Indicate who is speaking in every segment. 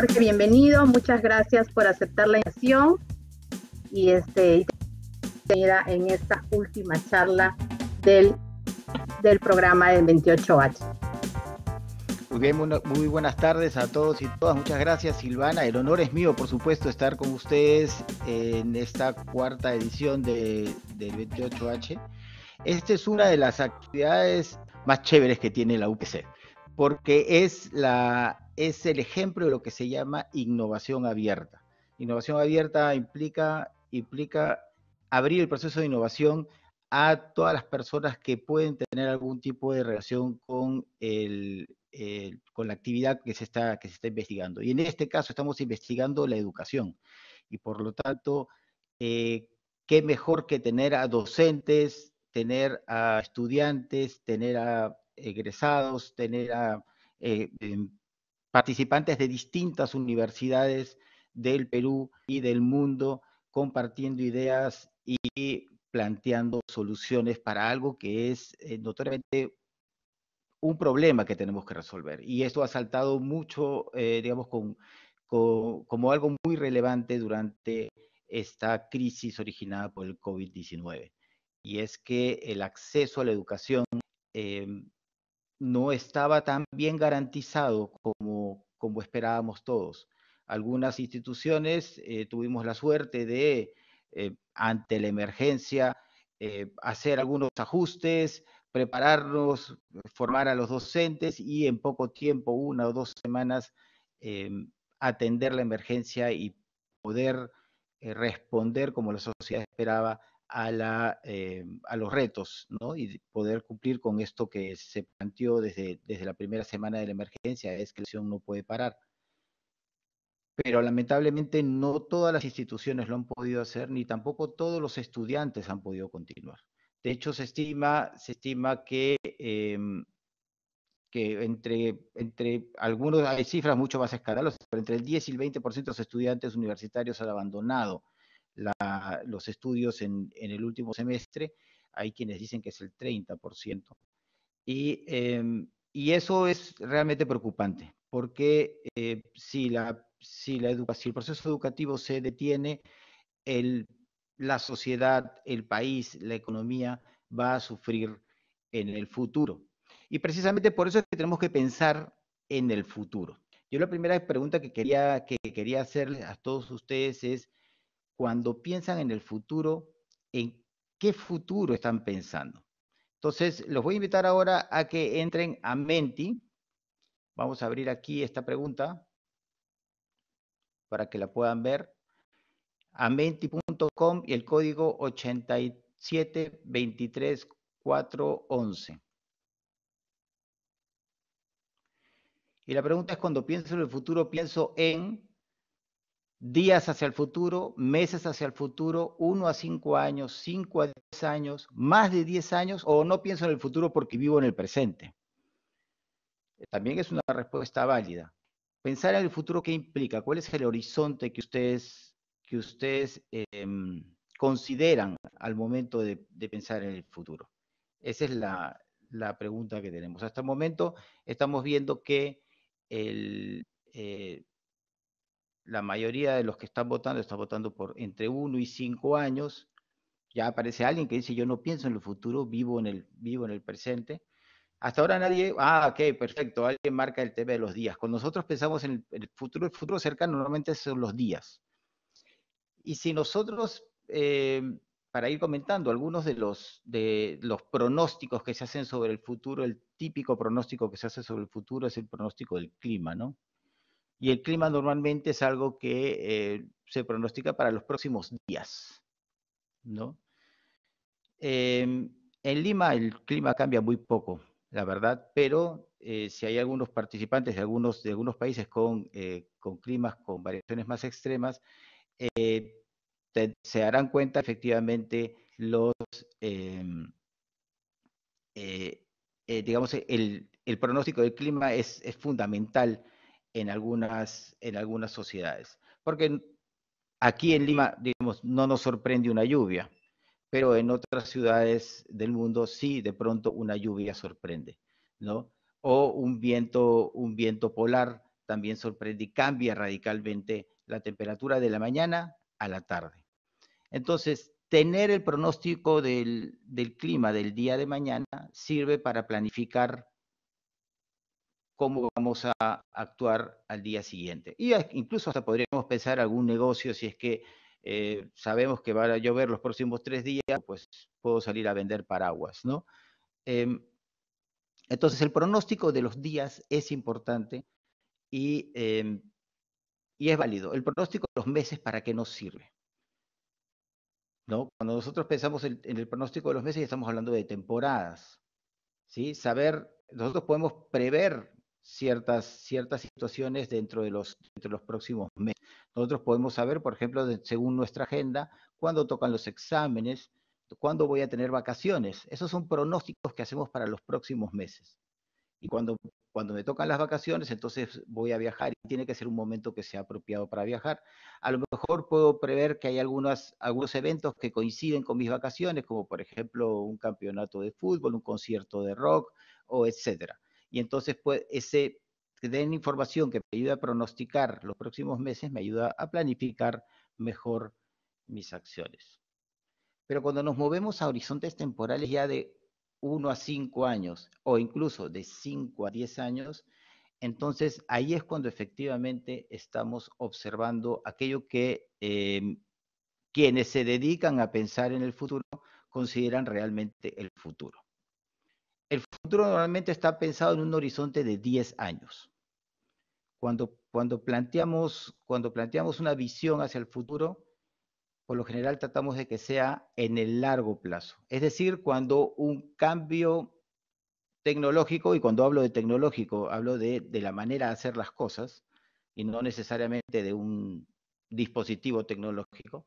Speaker 1: Jorge, bienvenido. Muchas gracias por aceptar la invitación y este en esta última charla del, del programa del 28H. Muy bien, muy buenas tardes a todos y todas. Muchas gracias, Silvana. El honor es mío, por supuesto, estar con ustedes en esta cuarta edición del 28H. Esta es una de las actividades más chéveres que tiene la UPC porque es, la, es el ejemplo de lo que se llama innovación abierta. Innovación abierta implica, implica abrir el proceso de innovación a todas las personas que pueden tener algún tipo de relación con, el, con la actividad que se, está, que se está investigando. Y en este caso estamos investigando la educación y por lo tanto, eh, qué mejor que tener a docentes, tener a estudiantes, tener a egresados, tener a eh, em, participantes de distintas universidades del Perú y del mundo compartiendo ideas y planteando soluciones para algo que es eh, notoriamente un problema que tenemos que resolver. Y esto ha saltado mucho, eh, digamos, con, como algo muy relevante durante esta crisis originada por el COVID-19. Y es que el acceso a la educación em, no estaba tan bien garantizado como, esperábamos todos. Algunas instituciones eh, tuvimos la suerte de, eh, ante la emergencia, eh, hacer algunos ajustes, prepararnos, formar a los docentes y en poco tiempo, una o dos semanas, atender la emergencia y poder responder como la sociedad esperaba eh, a, los retos ¿no? y poder cumplir con esto que se planteó desde, desde la primera semana de la emergencia, es que la acción no puede parar. Pero lamentablemente no todas las instituciones lo han podido hacer, ni tampoco todos los estudiantes han podido continuar. De hecho, se estima, se estima que, em, entre, entre algunos, hay cifras mucho más escaladas, pero entre el 10 y el 20% de los estudiantes universitarios han abandonado los estudios en, el último semestre, hay quienes dicen que es el 30%. Em, y, eso es realmente preocupante, porque eh, si, la, si, el proceso educativo se detiene, la sociedad, el país, la economía va a sufrir en el futuro. Y precisamente por eso es que tenemos que pensar en el futuro. Yo la primera pregunta que quería, que quería hacerles a todos ustedes es, cuando piensan en el futuro, en qué futuro están pensando. Entonces, los voy a invitar ahora a que entren a Menti. Vamos a abrir aquí esta pregunta para que la puedan ver. A menti.com y el código 8723411. Y la pregunta es, cuando pienso en el futuro, pienso en días hacia el futuro, meses hacia el futuro, uno a cinco años, 5 a 10 años, más de 10 años, o no pienso en el futuro porque vivo en el presente. También es una respuesta válida. Pensar en el futuro, ¿qué implica? ¿Cuál es el horizonte que ustedes, que ustedes em, consideran al momento de, pensar en el futuro? Esa es la, pregunta que tenemos. Hasta el momento estamos viendo que el, eh, la mayoría de los que están votando están votando por entre uno y cinco años. Ya aparece alguien que dice, yo no pienso en el futuro, vivo en el, vivo en el presente. Hasta ahora nadie, ah, ok, perfecto, alguien marca el tema de los días. Cuando nosotros pensamos en el, futuro, el futuro cercano normalmente son los días. Y si nosotros, eh, para ir comentando algunos de los, de los pronósticos que se hacen sobre el futuro, el típico pronóstico que se hace sobre el futuro es el pronóstico del clima, ¿no? y el clima normalmente es algo que eh, se pronostica para los próximos días. ¿no? Em, en Lima el clima cambia muy poco, la verdad, pero eh, si hay algunos participantes de algunos, de algunos países con, eh, climas con variaciones más extremas, se darán cuenta efectivamente los, em, digamos, el, pronóstico del clima es, es fundamental en algunas, en algunas sociedades. Porque aquí en Lima, digamos, no nos sorprende una lluvia, pero en otras ciudades del mundo sí, de pronto una lluvia sorprende, ¿no? O un viento, un viento polar también sorprende y cambia radicalmente la temperatura de la mañana a la tarde. Entonces, tener el pronóstico del clima del día de mañana sirve para planificar cómo vamos a actuar al día siguiente. Y incluso hasta podríamos pensar algún negocio si es que eh, sabemos que va a llover los próximos tres días, pues puedo salir a vender paraguas, ¿no? Em, entonces el pronóstico de los días es importante em, y, es válido. El pronóstico de los meses, ¿para qué nos sirve? ¿No? Cuando nosotros pensamos en, en el pronóstico de los meses, estamos hablando de temporadas. ¿sí? Saber, nosotros podemos prever ciertas, ciertas situaciones dentro de, los, próximos meses. Nosotros podemos saber, por ejemplo, según nuestra agenda, cuándo tocan los exámenes, cuándo voy a tener vacaciones. Esos son pronósticos que hacemos para los próximos meses. Y cuando, cuando me tocan las vacaciones, entonces voy a viajar y tiene que ser un momento que sea apropiado para viajar. A lo mejor puedo prever que hay algunas, algunos eventos que coinciden con mis vacaciones, como por ejemplo un campeonato de fútbol, un concierto de rock o etcétera y entonces pues, ese que den información que me ayuda a pronosticar los próximos meses, me ayuda a planificar mejor mis acciones. Pero cuando nos movemos a horizontes temporales ya de 1 a 5 años o incluso de 5 a 10 años, entonces ahí es cuando efectivamente estamos observando aquello que eh, quienes se dedican a pensar en el futuro consideran realmente el futuro el futuro normalmente está pensado en un horizonte de 10 años. Cuando, cuando, planteamos, cuando planteamos una visión hacia el futuro, por lo general tratamos de que sea en el largo plazo. Es decir, cuando un cambio tecnológico, y cuando hablo de tecnológico, hablo de, la manera de hacer las cosas, y no necesariamente de un dispositivo tecnológico,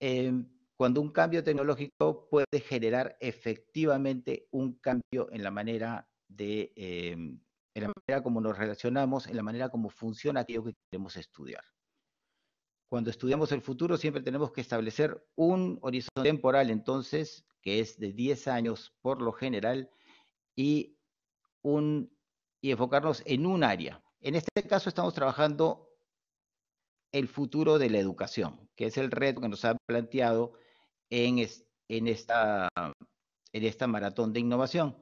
Speaker 1: em, cuando un cambio tecnológico puede generar efectivamente un cambio en la manera de em, en la manera como nos relacionamos, en la manera como funciona aquello que queremos estudiar. Cuando estudiamos el futuro siempre tenemos que establecer un horizonte temporal entonces, que es de 10 años por lo general, y, un, y enfocarnos en un área. En este caso estamos trabajando el futuro de la educación, que es el reto que nos ha planteado en, esta, en esta maratón de innovación.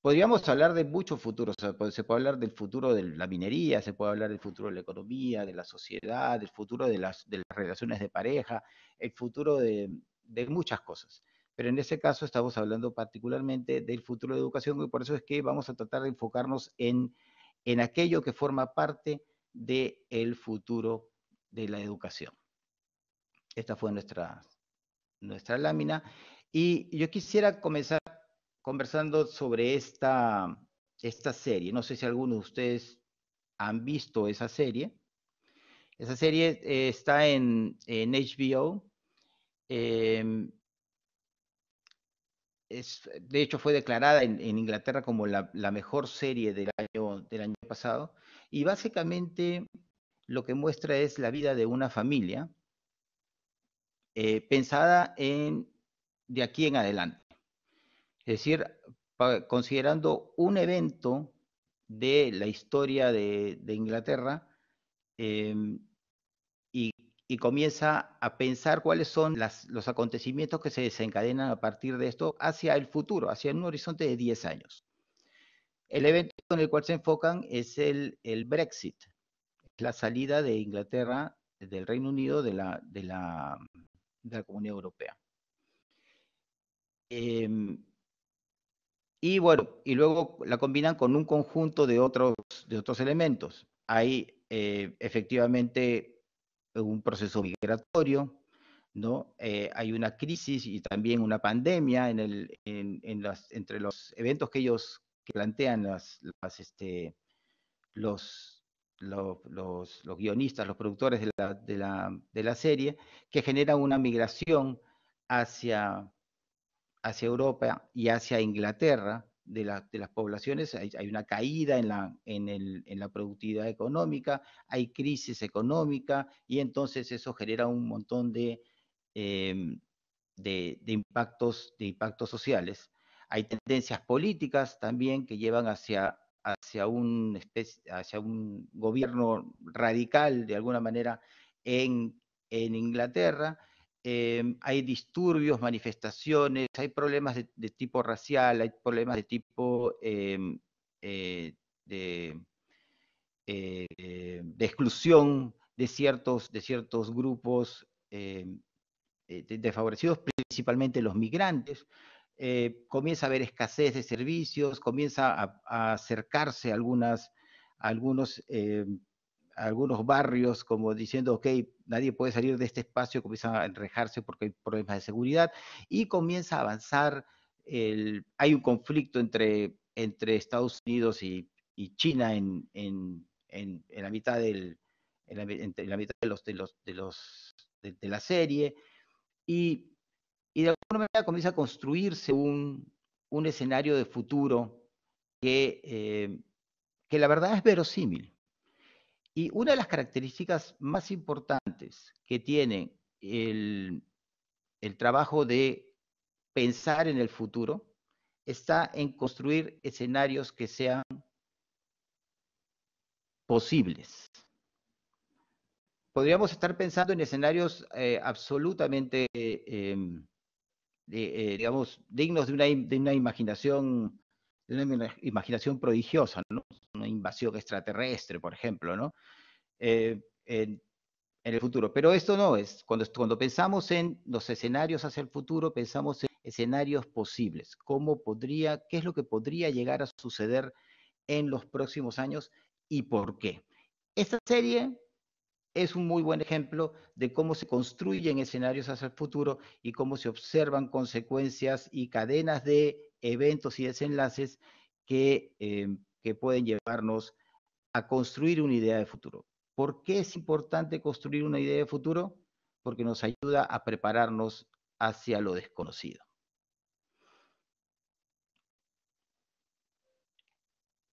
Speaker 1: Podríamos hablar de muchos futuros, pues, se puede hablar del futuro de la minería, se puede hablar del futuro de la economía, de la sociedad, del futuro de las, de las relaciones de pareja, el futuro de, de muchas cosas pero en ese caso estamos hablando particularmente del futuro de educación y por eso es que vamos a tratar de enfocarnos en, en aquello que forma parte del el futuro de la educación. Esta fue nuestra nuestra lámina. Y yo quisiera comenzar conversando sobre esta, esta serie. No sé si alguno de ustedes han visto esa serie. Esa serie eh, está en, en HBO. Em, es, de hecho, fue declarada en, Inglaterra como la, la, mejor serie del año, del año pasado. Y básicamente lo que muestra es la vida de una familia eh, pensada en de aquí en adelante. Es decir, considerando un evento de la historia de, Inglaterra em, y, comienza a pensar cuáles son los acontecimientos que se desencadenan a partir de esto hacia el futuro, hacia un horizonte de 10 años. El evento con el cual se enfocan es el, Brexit, la salida de Inglaterra, del Reino Unido, de la de la Comunidad Europea. Em, y bueno, y luego la combinan con un conjunto de otros, de otros elementos. Hay eh, efectivamente un proceso migratorio, ¿no? Eh, hay una crisis y también una pandemia en el, en, entre los eventos que ellos plantean este, los, los, guionistas, los productores de la, serie, que generan una migración hacia, hacia Europa y hacia Inglaterra de, las poblaciones. Hay, una caída en la, en, la productividad económica, hay crisis económica y entonces eso genera un montón de... Em, de, impactos, de impactos sociales. Hay tendencias políticas también que llevan hacia hacia un, gobierno radical, de alguna manera, en, Inglaterra. Em, hay disturbios, manifestaciones, hay problemas de, tipo racial, hay problemas de tipo em, eh, de, eh, de, exclusión de ciertos, de ciertos grupos em, eh, desfavorecidos, principalmente los migrantes. Eh, comienza a haber escasez de servicios, comienza a, acercarse a algunas, algunos, eh, algunos barrios como diciendo, ok, nadie puede salir de este espacio, comienza a enrejarse porque hay problemas de seguridad y comienza a avanzar, el, hay un conflicto entre, entre Estados Unidos y, China en, la mitad del... mitad de los, de los, de los de la serie, y y de alguna manera comienza a construirse un, escenario de futuro que, eh, que la verdad es verosímil. Y una de las características más importantes que tiene el, trabajo de pensar en el futuro está en construir escenarios que sean posibles. Podríamos estar pensando en escenarios eh, absolutamente em, eh, digamos, dignos de una, de una imaginación de una imaginación prodigiosa, ¿no? Una invasión extraterrestre, por ejemplo, ¿no? Eh, en, en, el futuro. Pero esto no es. Cuando, cuando pensamos en los escenarios hacia el futuro, pensamos en escenarios posibles. ¿Cómo podría, qué es lo que podría llegar a suceder en los próximos años y por qué? Esta serie es un muy buen ejemplo de cómo se construyen escenarios hacia el futuro y cómo se observan consecuencias y cadenas de eventos y desenlaces eh, que, pueden llevarnos a construir una idea de futuro. ¿Por qué es importante construir una idea de futuro? Porque nos ayuda a prepararnos hacia lo desconocido.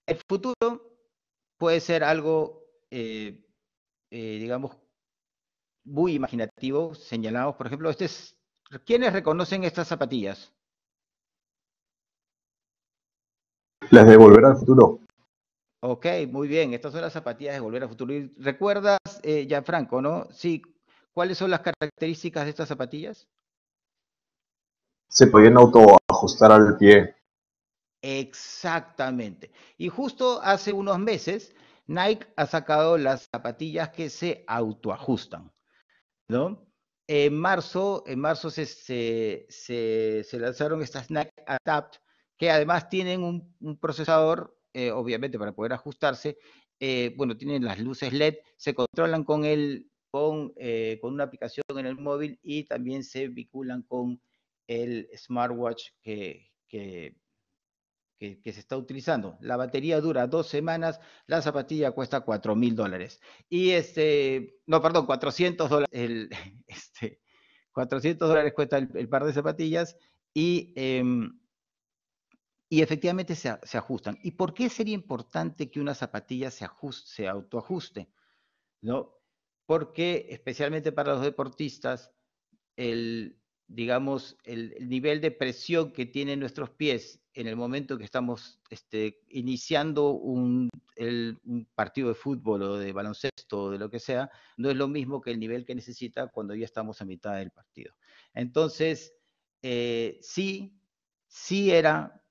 Speaker 1: El futuro puede ser algo eh, eh, digamos, muy imaginativos, señalados. por ejemplo, este ¿quiénes reconocen estas zapatillas? Las de Volver al Futuro. Ok, muy bien, estas son las zapatillas de Volver al Futuro. recuerdas, eh, Gianfranco, ¿no? Sí, ¿cuáles son las características de estas zapatillas? Se podían autoajustar al pie. Exactamente. Y justo hace unos meses Nike ha sacado las zapatillas que se autoajustan, ¿no? En marzo, en marzo se, lanzaron estas Nike Adapt, que además tienen un, procesador, eh, obviamente, para poder ajustarse. Eh, bueno, tienen las luces LED, se controlan con, con, eh, con una aplicación en el móvil y también se vinculan con el smartwatch que que, se está utilizando. La batería dura dos semanas, la zapatilla cuesta cuatro mil dólares. Y este, no, perdón, 400 dólares, el, este, 400 dólares cuesta el, par de zapatillas y, em, y efectivamente se, se, ajustan. ¿Y por qué sería importante que una zapatilla se, ajuste, se autoajuste? ¿No? Porque especialmente para los deportistas, el, digamos, el, nivel de presión que tienen nuestros pies en el momento que estamos este, iniciando un, partido de fútbol o de baloncesto o de lo que sea, no es lo mismo que el nivel que necesita cuando ya estamos a mitad del partido. Entonces, eh, sí, sí era,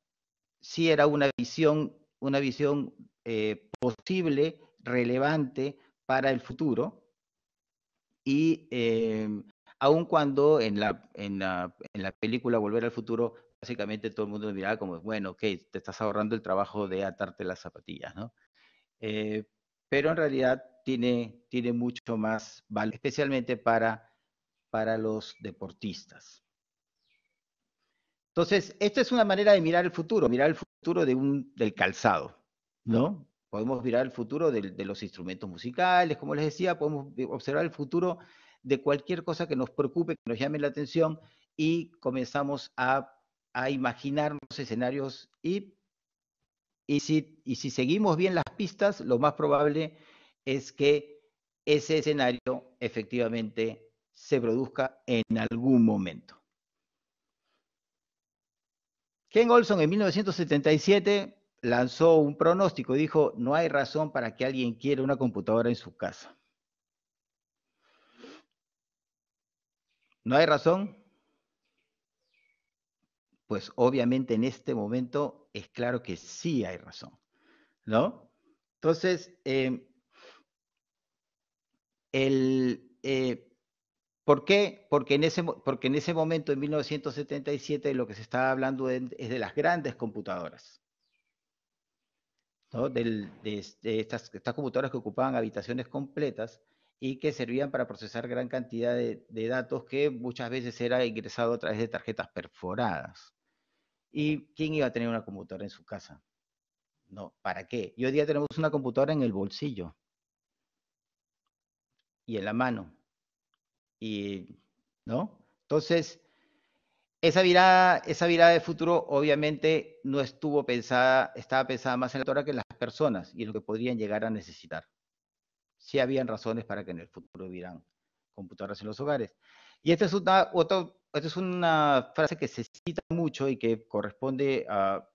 Speaker 1: era una visión, una visión eh, posible, relevante para el futuro, y eh, aun cuando en la, en la, película Volver al Futuro básicamente todo el mundo mira miraba como, bueno, ok, te estás ahorrando el trabajo de atarte las zapatillas, ¿no? Eh, pero en realidad tiene, tiene mucho más valor, especialmente para, para los deportistas. Entonces, esta es una manera de mirar el futuro, mirar el futuro de un, del calzado, ¿no? Podemos mirar el futuro de los instrumentos musicales, como les decía, podemos observar el futuro de cualquier cosa que nos preocupe, que nos llame la atención y comenzamos a, a imaginarnos escenarios y, y, si, y si seguimos bien las pistas, lo más probable es que ese escenario efectivamente se produzca en algún momento. Ken Olson en 1977 lanzó un pronóstico, dijo, no hay razón para que alguien quiera una computadora en su casa. ¿No hay razón? Pues obviamente en este momento es claro que sí hay razón, ¿no? Entonces, em, eh, ¿por qué? Porque en, ese, porque en ese momento, en 1977, lo que se estaba hablando es de las grandes computadoras. ¿no? de, estas, computadoras que ocupaban habitaciones completas y que servían para procesar gran cantidad de, datos que muchas veces era ingresado a través de tarjetas perforadas. ¿Y quién iba a tener una computadora en su casa? No, ¿para qué? Y hoy día tenemos una computadora en el bolsillo y en la mano. Y, ¿no? Entonces, esa virada, esa de futuro obviamente no estuvo pensada, estaba pensada más en la hora que en las personas y lo que podrían llegar a necesitar si habían razones para que en el futuro hubieran computadoras en los hogares. Y esta es una, otra, esta es una frase que se cita mucho y que corresponde a,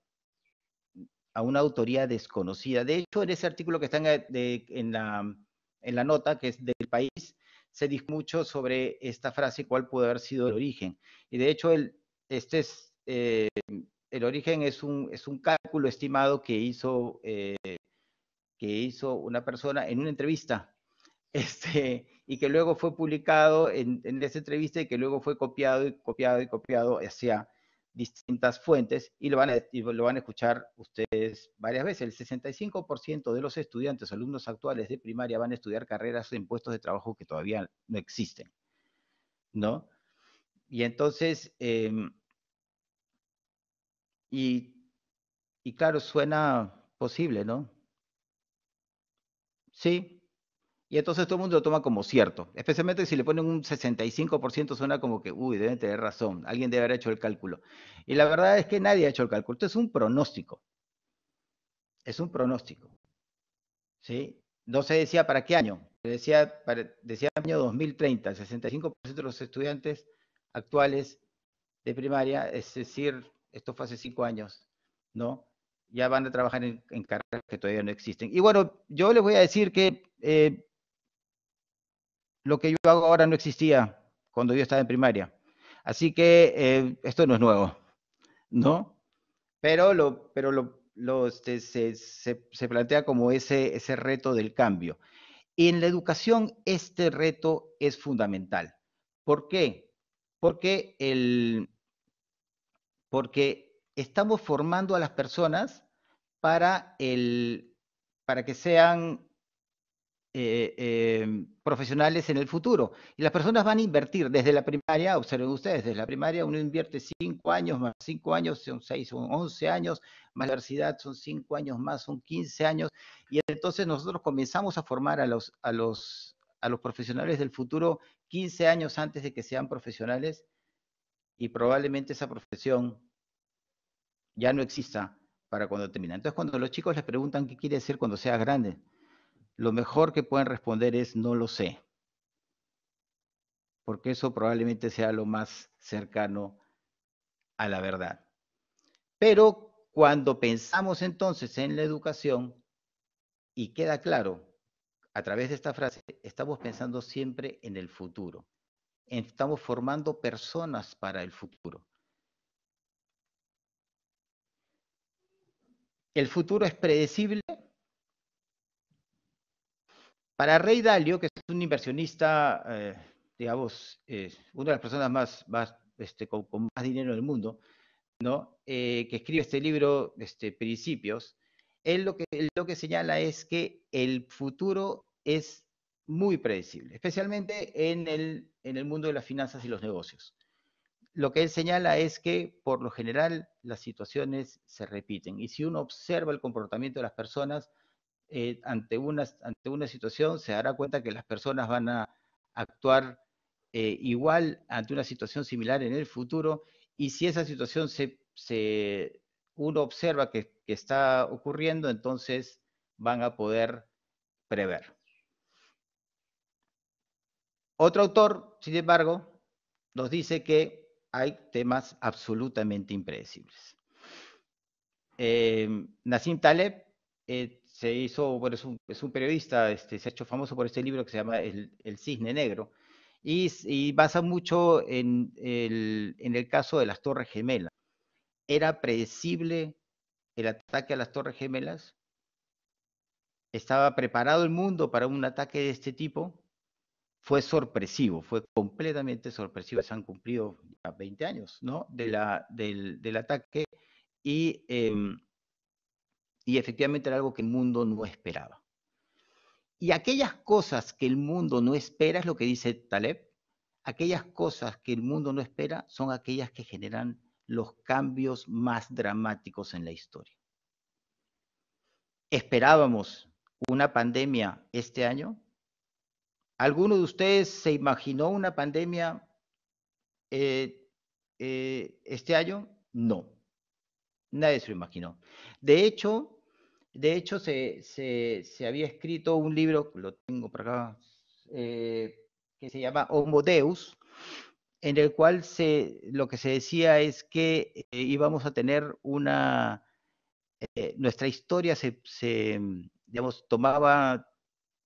Speaker 1: a una autoría desconocida. De hecho, en ese artículo que está en, la, en la nota, que es del país, se dice mucho sobre esta frase y cuál pudo haber sido el origen. Y de hecho, el, este es, eh, el origen es un, es un cálculo estimado que hizo eh, que hizo una persona en una entrevista, este, y que luego fue publicado en, esa entrevista y que luego fue copiado y copiado y copiado hacia distintas fuentes y lo van a, lo van a escuchar ustedes varias veces. El 65% de los estudiantes, alumnos actuales de primaria, van a estudiar carreras en puestos de trabajo que todavía no existen, ¿no? Y entonces, em, y, y claro, suena posible, ¿no? Sí. Y entonces todo el mundo lo toma como cierto. Especialmente si le ponen un 65% suena como que, uy, deben tener razón, alguien debe haber hecho el cálculo. Y la verdad es que nadie ha hecho el cálculo. Esto es un pronóstico. Es un pronóstico. ¿Sí? No se decía para qué año. decía, para, decía año 2030. El 65% de los estudiantes actuales de primaria, es decir, esto fue hace cinco años, ¿no? ya van a trabajar en, carreras que todavía no existen. Y bueno, yo les voy a decir que eh, lo que yo hago ahora no existía cuando yo estaba en primaria. Así que eh, esto no es nuevo, ¿no? Pero pero lo, este, se, plantea como ese, ese reto del cambio. Y en la educación este reto es fundamental. ¿Por qué? Porque, el, porque estamos formando a las personas para, el, para que sean eh, eh, profesionales en el futuro. Y las personas van a invertir desde la primaria, observen ustedes, desde la primaria uno invierte 5 años, más 5 años son 6, son 11 años, más la universidad son 5 años más, son 15 años. Y entonces nosotros comenzamos a formar a los, a los, a los profesionales del futuro 15 años antes de que sean profesionales y probablemente esa profesión ya no exista para cuando termina. Entonces, cuando los chicos les preguntan qué quiere decir cuando seas grande, lo mejor que pueden responder es no lo sé, porque eso probablemente sea lo más cercano a la verdad. Pero cuando pensamos entonces en la educación, y queda claro, a través de esta frase, estamos pensando siempre en el futuro. Estamos formando personas para el futuro. El futuro es predecible. Para Rey Dalio, que es un inversionista, eh, digamos, eh, una de las personas más, este, con, más dinero del mundo, ¿no? Eh, que escribe este libro, este, Principios, él lo que, señala es que el futuro es muy predecible, especialmente en el mundo de las finanzas y los negocios lo que él señala es que por lo general las situaciones se repiten y si uno observa el comportamiento de las personas eh, ante, una, situación se dará cuenta que las personas van a actuar eh, igual ante una situación similar en el futuro y si esa situación se, uno observa que está ocurriendo entonces van a poder prever. Otro autor, sin embargo, nos dice que hay temas absolutamente impredecibles. Eh, Nassim Taleb eh, se hizo, es un, periodista, este, se ha hecho famoso por este libro que se llama El, Cisne Negro, y, basa mucho en el, en el caso de las Torres Gemelas. ¿Era predecible el ataque a las Torres Gemelas? ¿Estaba preparado el mundo para un ataque de este tipo? fue sorpresivo, fue completamente sorpresivo. Se han cumplido ya 20 años del, ataque y, em, y efectivamente era algo que el mundo no esperaba. Y aquellas cosas que el mundo no espera, es lo que dice Taleb, aquellas cosas que el mundo no espera son aquellas que generan los cambios más dramáticos en la historia. Esperábamos una pandemia este año, ¿Alguno de ustedes se imaginó una pandemia eh, eh, este año? No, nadie se lo imaginó. De hecho, de hecho se, había escrito un libro, lo tengo por acá, eh, que se llama Homo Deus, en el cual se, lo que se decía es que íbamos a tener una, nuestra historia se, digamos, tomaba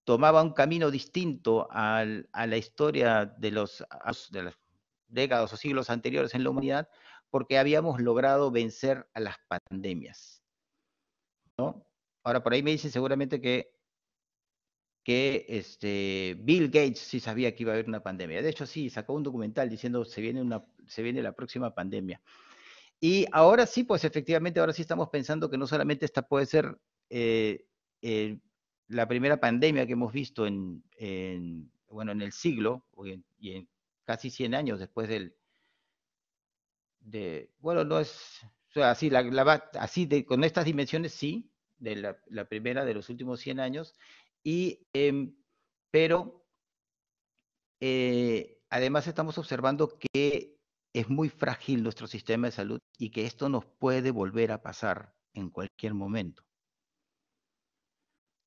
Speaker 1: tomaba un camino distinto a la historia de, los, las décadas o siglos anteriores en la humanidad, porque habíamos logrado vencer a las pandemias. ¿no? Ahora, por ahí me dicen seguramente que, que este, Bill Gates sí sabía que iba a haber una pandemia. De hecho, sí, sacó un documental diciendo se viene, una, se viene la próxima pandemia. Y ahora sí, pues efectivamente, ahora sí estamos pensando que no solamente esta puede ser eh, eh, la primera pandemia que hemos visto en, bueno, en el siglo y en casi 100 años después del... De, bueno, no es... O sea, así, la, así con estas dimensiones sí, de la, primera de los últimos 100 años, y, em, pero eh, además estamos observando que es muy frágil nuestro sistema de salud y que esto nos puede volver a pasar en cualquier momento.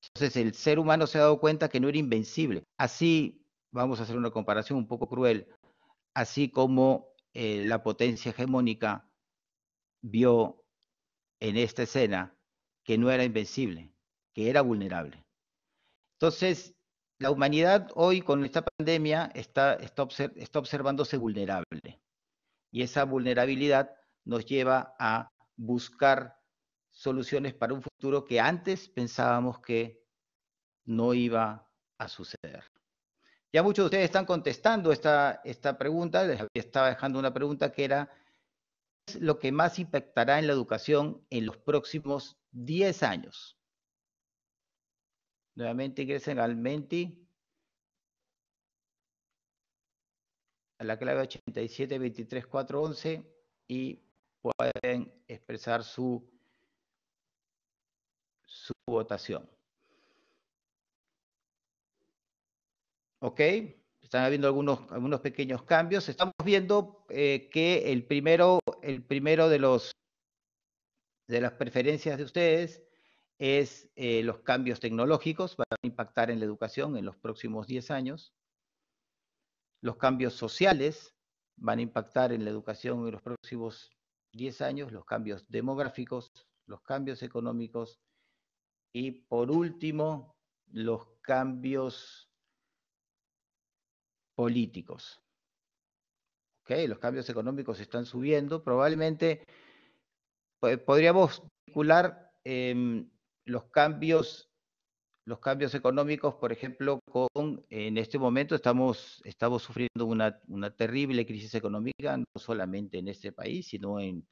Speaker 1: Entonces el ser humano se ha dado cuenta que no era invencible. Así, vamos a hacer una comparación un poco cruel, así como eh, la potencia hegemónica vio en esta escena que no era invencible, que era vulnerable. Entonces, la humanidad hoy con esta pandemia está, está observándose vulnerable. Y esa vulnerabilidad nos lleva a buscar soluciones para un futuro que antes pensábamos que no iba a suceder. Ya muchos de ustedes están contestando esta, esta pregunta, les estaba dejando una pregunta que era, ¿qué es lo que más impactará en la educación en los próximos 10 años? Nuevamente ingresen al Menti, a la clave 8723411 y pueden expresar su su votación. ¿Ok? Están habiendo algunos, algunos pequeños cambios. Estamos viendo eh, que el primero, el primero de, los, de las preferencias de ustedes es eh, los cambios tecnológicos, van a impactar en la educación en los próximos 10 años. Los cambios sociales van a impactar en la educación en los próximos 10 años. Los cambios demográficos, los cambios económicos y por último, los cambios políticos. los cambios económicos están subiendo. Probablemente pues, podríamos vincular em, los cambios los cambios económicos, por ejemplo, con en este momento estamos, estamos sufriendo una, terrible crisis económica, no solamente en este país, sino en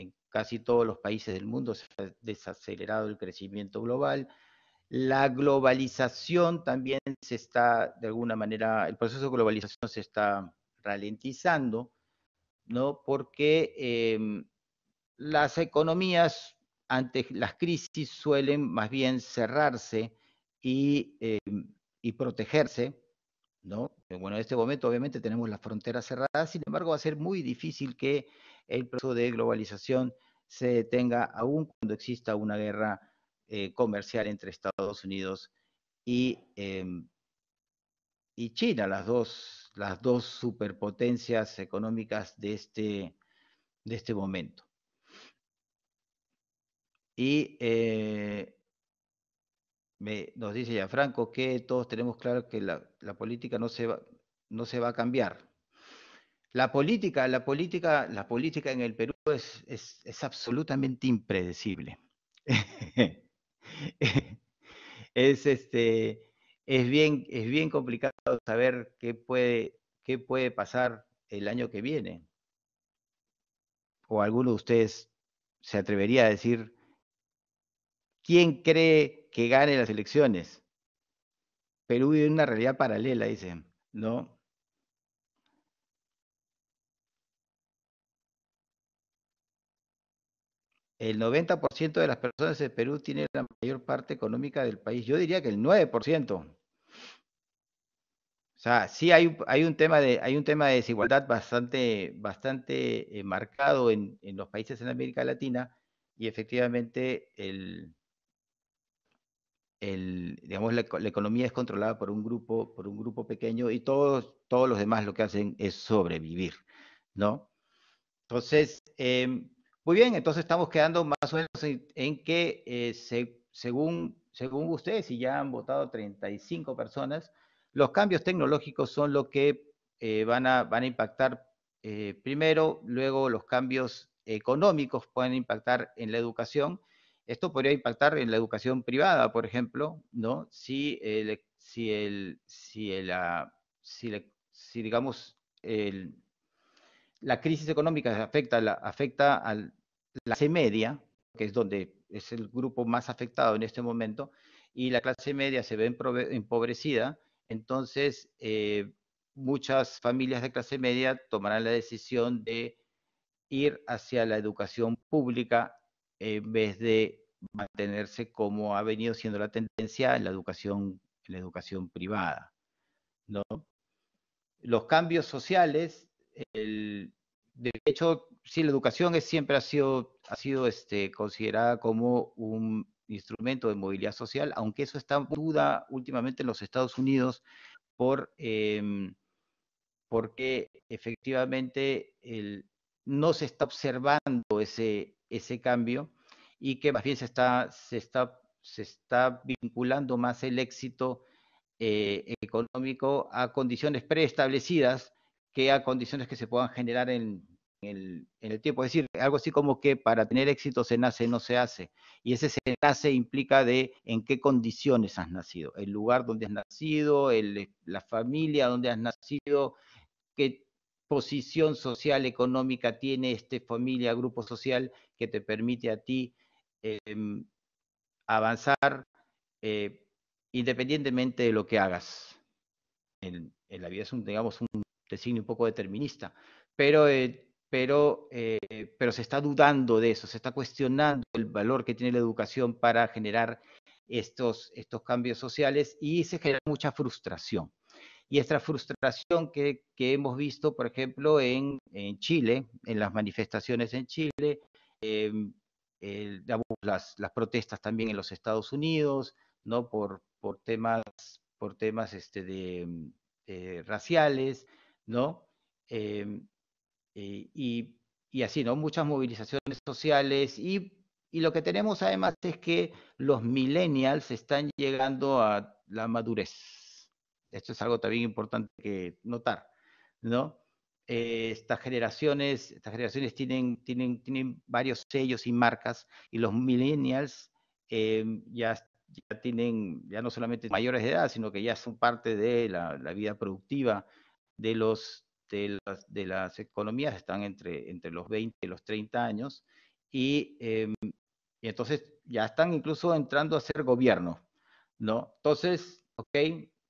Speaker 1: en casi todos los países del mundo se ha desacelerado el crecimiento global. La globalización también se está, de alguna manera, el proceso de globalización se está ralentizando, ¿no? Porque em, las economías ante las crisis suelen más bien cerrarse y, em, y protegerse, ¿no? Bueno, en este momento obviamente tenemos las fronteras cerradas, sin embargo va a ser muy difícil que el proceso de globalización se detenga aún cuando exista una guerra eh, comercial entre Estados Unidos y, em, China, las dos, superpotencias económicas de este, este momento. Y eh, nos dice ya Franco que todos tenemos claro que la, política no se va a cambiar, la política, la política, la política en el Perú es, absolutamente impredecible. es este es bien, es bien complicado saber qué puede, qué puede pasar el año que viene. O alguno de ustedes se atrevería a decir quién cree que gane las elecciones. Perú vive una realidad paralela, dice, ¿no? el 90% de las personas de Perú tiene la mayor parte económica del país. Yo diría que el 9%. O sea, sí hay, hay, un, tema de, hay un tema de desigualdad bastante, bastante eh, marcado en, los países en América Latina y efectivamente el, digamos, la, economía es controlada por un grupo, por un grupo pequeño y todos, todos los demás lo que hacen es sobrevivir, ¿no? Entonces, em, muy bien, entonces estamos quedando más o menos en, que eh, según, según ustedes, y ya han votado 35 personas, los cambios tecnológicos son lo que eh, van, a, van a impactar eh, primero, luego los cambios económicos pueden impactar en la educación. Esto podría impactar en la educación privada, por ejemplo, ¿no? Si el, si el, si el, si digamos, el, la crisis económica afecta, afecta a la clase media, que es donde es el grupo más afectado en este momento, y la clase media se ve empobrecida, entonces eh, muchas familias de clase media tomarán la decisión de ir hacia la educación pública en vez de mantenerse como ha venido siendo la tendencia en la educación, la educación privada. Los cambios sociales el, de hecho, sí, la educación siempre ha sido, ha sido este, considerada como un instrumento de movilidad social, aunque eso está en duda últimamente en los Estados Unidos por, em, porque efectivamente no se está observando ese, ese cambio y que más bien se está, se está, se está vinculando más el éxito eh, económico a condiciones preestablecidas que a condiciones que se puedan generar en, el, tiempo. Es decir, algo así como que para tener éxito se nace, no se hace. Y ese se nace implica de en qué condiciones has nacido, el lugar donde has nacido, la familia donde has nacido, qué posición social, económica tiene este familia, grupo social que te permite a ti em, avanzar eh, independientemente de lo que hagas. En, la vida es un, digamos, un designio un poco determinista, eh, eh, pero, se está dudando de eso, se está cuestionando el valor que tiene la educación para generar estos, cambios sociales y se genera mucha frustración. Y esta frustración que, hemos visto, por ejemplo, en, Chile, en las manifestaciones en Chile, em, las, protestas también en los Estados Unidos, ¿no? Por, temas, por temas este, eh, raciales, ¿no? Em, eh, y, así, ¿no? Muchas movilizaciones sociales y, lo que tenemos además es que los millennials están llegando a la madurez. Esto es algo también importante que notar, ¿no? Eh, estas generaciones, estas generaciones tienen, tienen, varios sellos y marcas, y los millennials em, ya, ya, tienen, ya no solamente mayores de edad, sino que ya son parte de la vida productiva de, los, de, las, economías están entre, entre los 20 y los 30 años em, y, entonces ya están incluso entrando a ser gobierno, ¿no? Entonces, ok,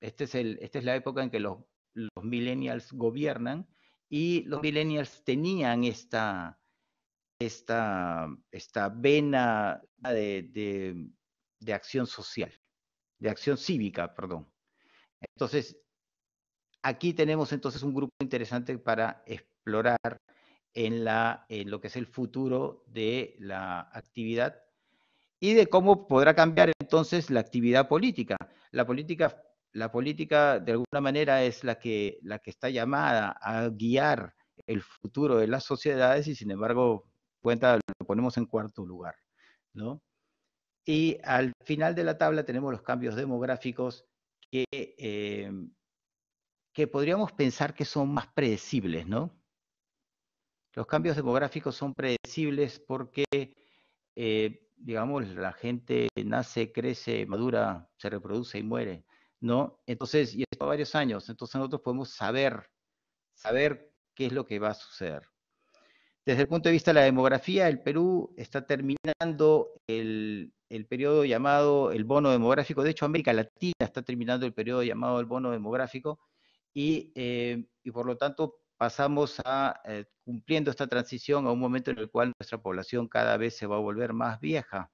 Speaker 1: este es el, esta es la época en que los, los millennials gobiernan y los millennials tenían esta, esta, esta vena de, de, acción social, de acción cívica, perdón. Entonces, Aquí tenemos entonces un grupo interesante para explorar en, la, lo que es el futuro de la actividad y de cómo podrá cambiar entonces la actividad política. La política, la política de alguna manera es la que, la que está llamada a guiar el futuro de las sociedades y sin embargo cuenta lo ponemos en cuarto lugar, ¿no? Y al final de la tabla tenemos los cambios demográficos que eh, que podríamos pensar que son más predecibles, ¿no? Los cambios demográficos son predecibles porque, eh, digamos, la gente nace, crece, madura, se reproduce y muere, ¿no? Entonces, y esto varios años, entonces nosotros podemos saber, saber qué es lo que va a suceder. Desde el punto de vista de la demografía, el Perú está terminando el, el periodo llamado el bono demográfico, de hecho América Latina está terminando el periodo llamado el bono demográfico, eh, y, por lo tanto pasamos a, eh, cumpliendo esta transición, a un momento en el cual nuestra población cada vez se va a volver más vieja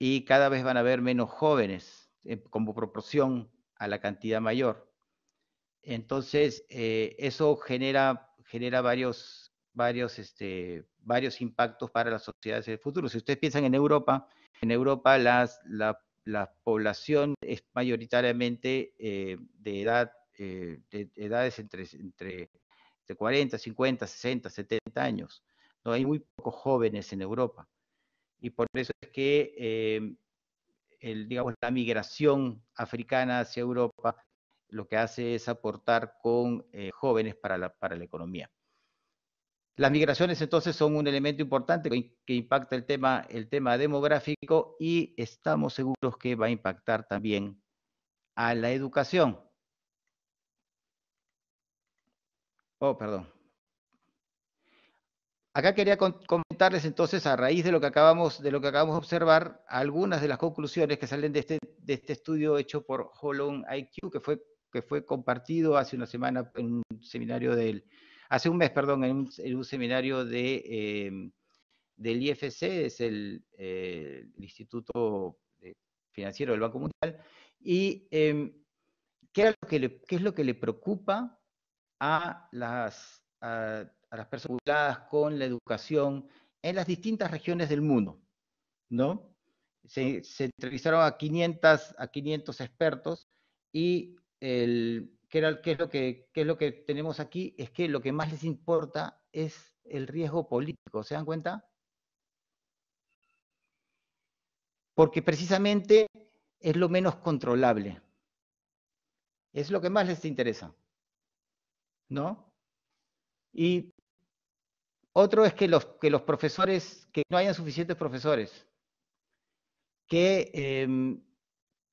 Speaker 1: y cada vez van a haber menos jóvenes eh, como proporción a la cantidad mayor. Entonces, eso genera, genera varios, varios, este, varios impactos para las sociedades del futuro. Si ustedes piensan en Europa, en Europa las, la, la población es mayoritariamente eh, de, edad, eh, de, edades entre, entre, 40, 50, 60, 70 años. ¿no? Hay muy pocos jóvenes en Europa. Y por eso es que eh, el, digamos, la migración africana hacia Europa lo que hace es aportar con jóvenes para la economía. Las migraciones entonces son un elemento importante que impacta el tema, el tema demográfico y estamos seguros que va a impactar también a la educación. Oh, perdón. Acá quería comentarles entonces, a raíz de lo que acabamos de, lo que acabamos observar, algunas de las conclusiones que salen de este, de este estudio hecho por Holon IQ, que fue, que fue compartido hace una semana en un seminario del, hace un mes, perdón, en un, seminario em, del IFC, es el, eh, Instituto eh, Financiero del Banco Mundial, y em, ¿qué, es lo que le preocupa a las, personas vinculadas con la educación en las distintas regiones del mundo? ¿No? Se, se entrevistaron a 500 expertos y el, qué es lo que, tenemos aquí, es que lo que más les importa es el riesgo político, ¿se dan cuenta? Porque precisamente es lo menos controlable. Es lo que más les interesa. ¿No? Y otro es que los, que los profesores, que no hayan suficientes profesores, que em,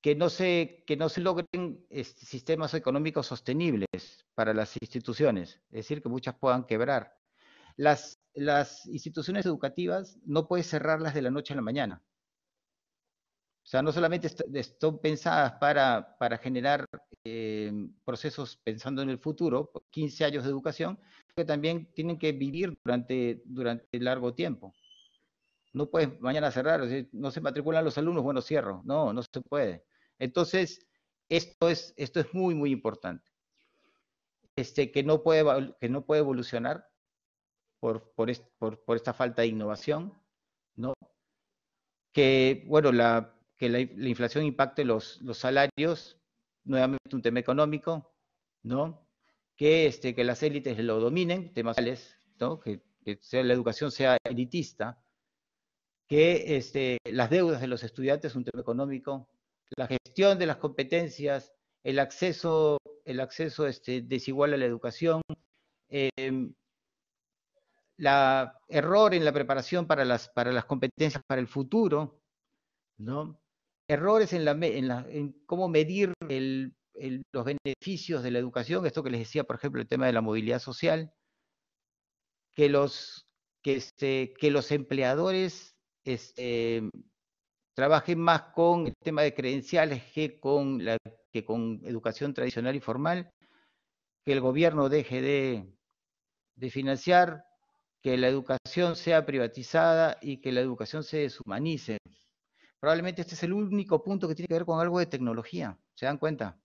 Speaker 1: que no se, que no se logren este, sistemas económicos sostenibles para las instituciones, es decir, que muchas puedan quebrar. Las, las instituciones educativas no puedes cerrarlas de la noche a la mañana. O sea, no solamente están pensadas para, para generar eh, procesos pensando en el futuro, 15 años de educación, que también tienen que vivir durante, durante largo tiempo. No puedes mañana cerrar, no se matriculan los alumnos, bueno, cierro. No, no se puede. Entonces, esto es, esto es muy, muy importante. Este, que, no puede, que no puede evolucionar por, esta falta de innovación, ¿no? Que, bueno, la, que la, inflación impacte los, salarios, nuevamente un tema económico, ¿no? Que, este, que las élites lo dominen, temas sociales, Que, sea, la educación sea elitista, que este, las deudas de los estudiantes, un tema económico, la gestión de las competencias, el acceso, el acceso este, desigual a la educación, el em, error en la preparación para las, para las competencias para el futuro, ¿no? errores en, la, cómo medir los beneficios de la educación, esto que les decía, por ejemplo, el tema de la movilidad social, que los, que, este, que los empleadores este, trabaje más con el tema de credenciales que con, la, que con educación tradicional y formal, que el gobierno deje de, financiar, que la educación sea privatizada y que la educación se deshumanice. Probablemente este es el único punto que tiene que ver con algo de tecnología, ¿se dan cuenta?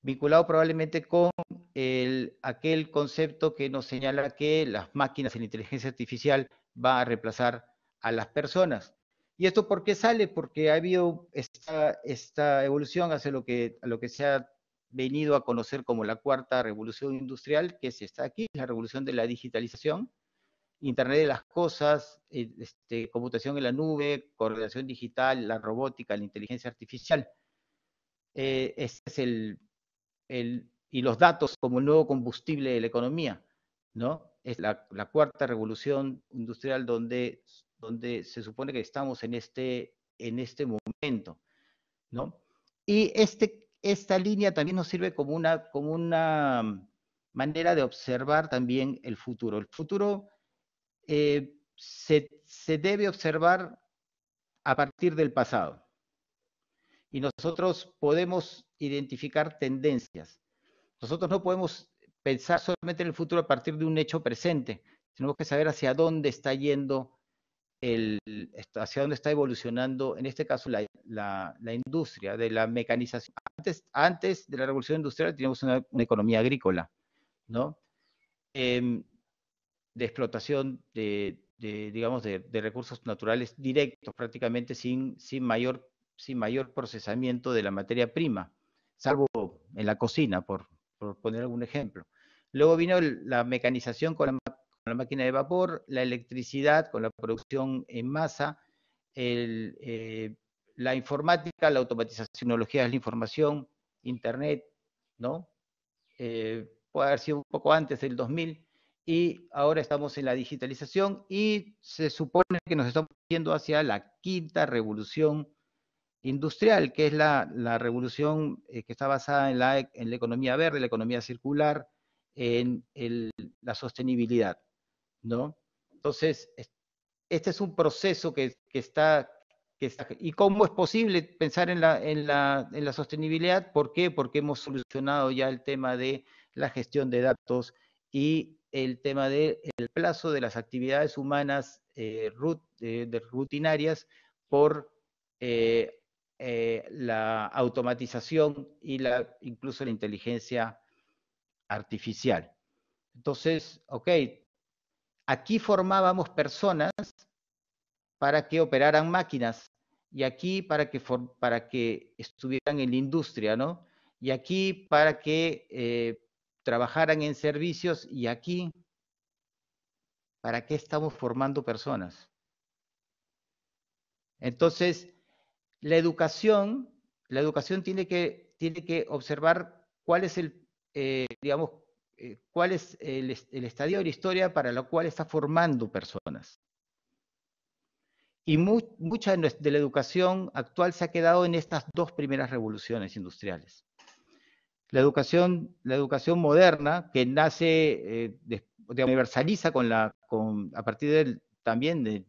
Speaker 1: Vinculado probablemente con el, aquel concepto que nos señala que las máquinas en inteligencia artificial van a reemplazar a las personas. ¿Y esto por qué sale? Porque ha habido esta, esta evolución hacia lo que, lo que se ha venido a conocer como la cuarta revolución industrial, que es está aquí, la revolución de la digitalización, Internet de las cosas, eh, este, computación en la nube, coordinación digital, la robótica, la inteligencia artificial. este es el, el, y los datos como el nuevo combustible de la economía, ¿no? Es la, la cuarta revolución industrial donde donde se supone que estamos en este, en este momento, Y este, esta línea también nos sirve como una, como una manera de observar también el futuro. El futuro eh, se, se debe observar a partir del pasado. Y nosotros podemos identificar tendencias. Nosotros no podemos pensar solamente en el futuro a partir de un hecho presente. Tenemos que saber hacia dónde está yendo el, hacia dónde está evolucionando, en este caso, la, la, industria de la mecanización. Antes, antes, de la revolución industrial teníamos una, economía agrícola, ¿no? Em, de explotación de, digamos, de, de, recursos naturales directos, prácticamente sin, sin, mayor, sin mayor procesamiento de la materia prima, salvo en la cocina, por, por poner algún ejemplo. Luego vino la mecanización con la la máquina de vapor, la electricidad con la producción en masa, eh, la informática, la automatización, tecnologías de la información, Internet, ¿no? Eh, puede haber sido un poco antes del 2000 y ahora estamos en la digitalización y se supone que nos estamos yendo hacia la quinta revolución industrial, que es la, revolución eh, que está basada en la, economía verde, la economía circular, en la sostenibilidad. ¿no? Entonces, este es un proceso que, está, que ¿Y cómo es posible pensar en la, sostenibilidad? ¿Por qué? Porque hemos solucionado ya el tema de la gestión de datos y el tema del plazo de las actividades humanas eh, eh, de rutinarias por eh, la automatización y la, incluso la inteligencia artificial. Entonces, ok, Aquí formábamos personas para que operaran máquinas y aquí para que, para que estuvieran en la industria, ¿no? Y aquí para que eh, trabajaran en servicios y aquí para qué estamos formando personas. Entonces, la educación, la educación tiene que, tiene que observar cuál es el, eh, digamos, eh, cuál es el, estadio de la historia para la cual está formando personas. Y mucha de la educación actual se ha quedado en estas dos primeras revoluciones industriales. La educación, la educación moderna, que nace, eh, universaliza con la, con, a partir también de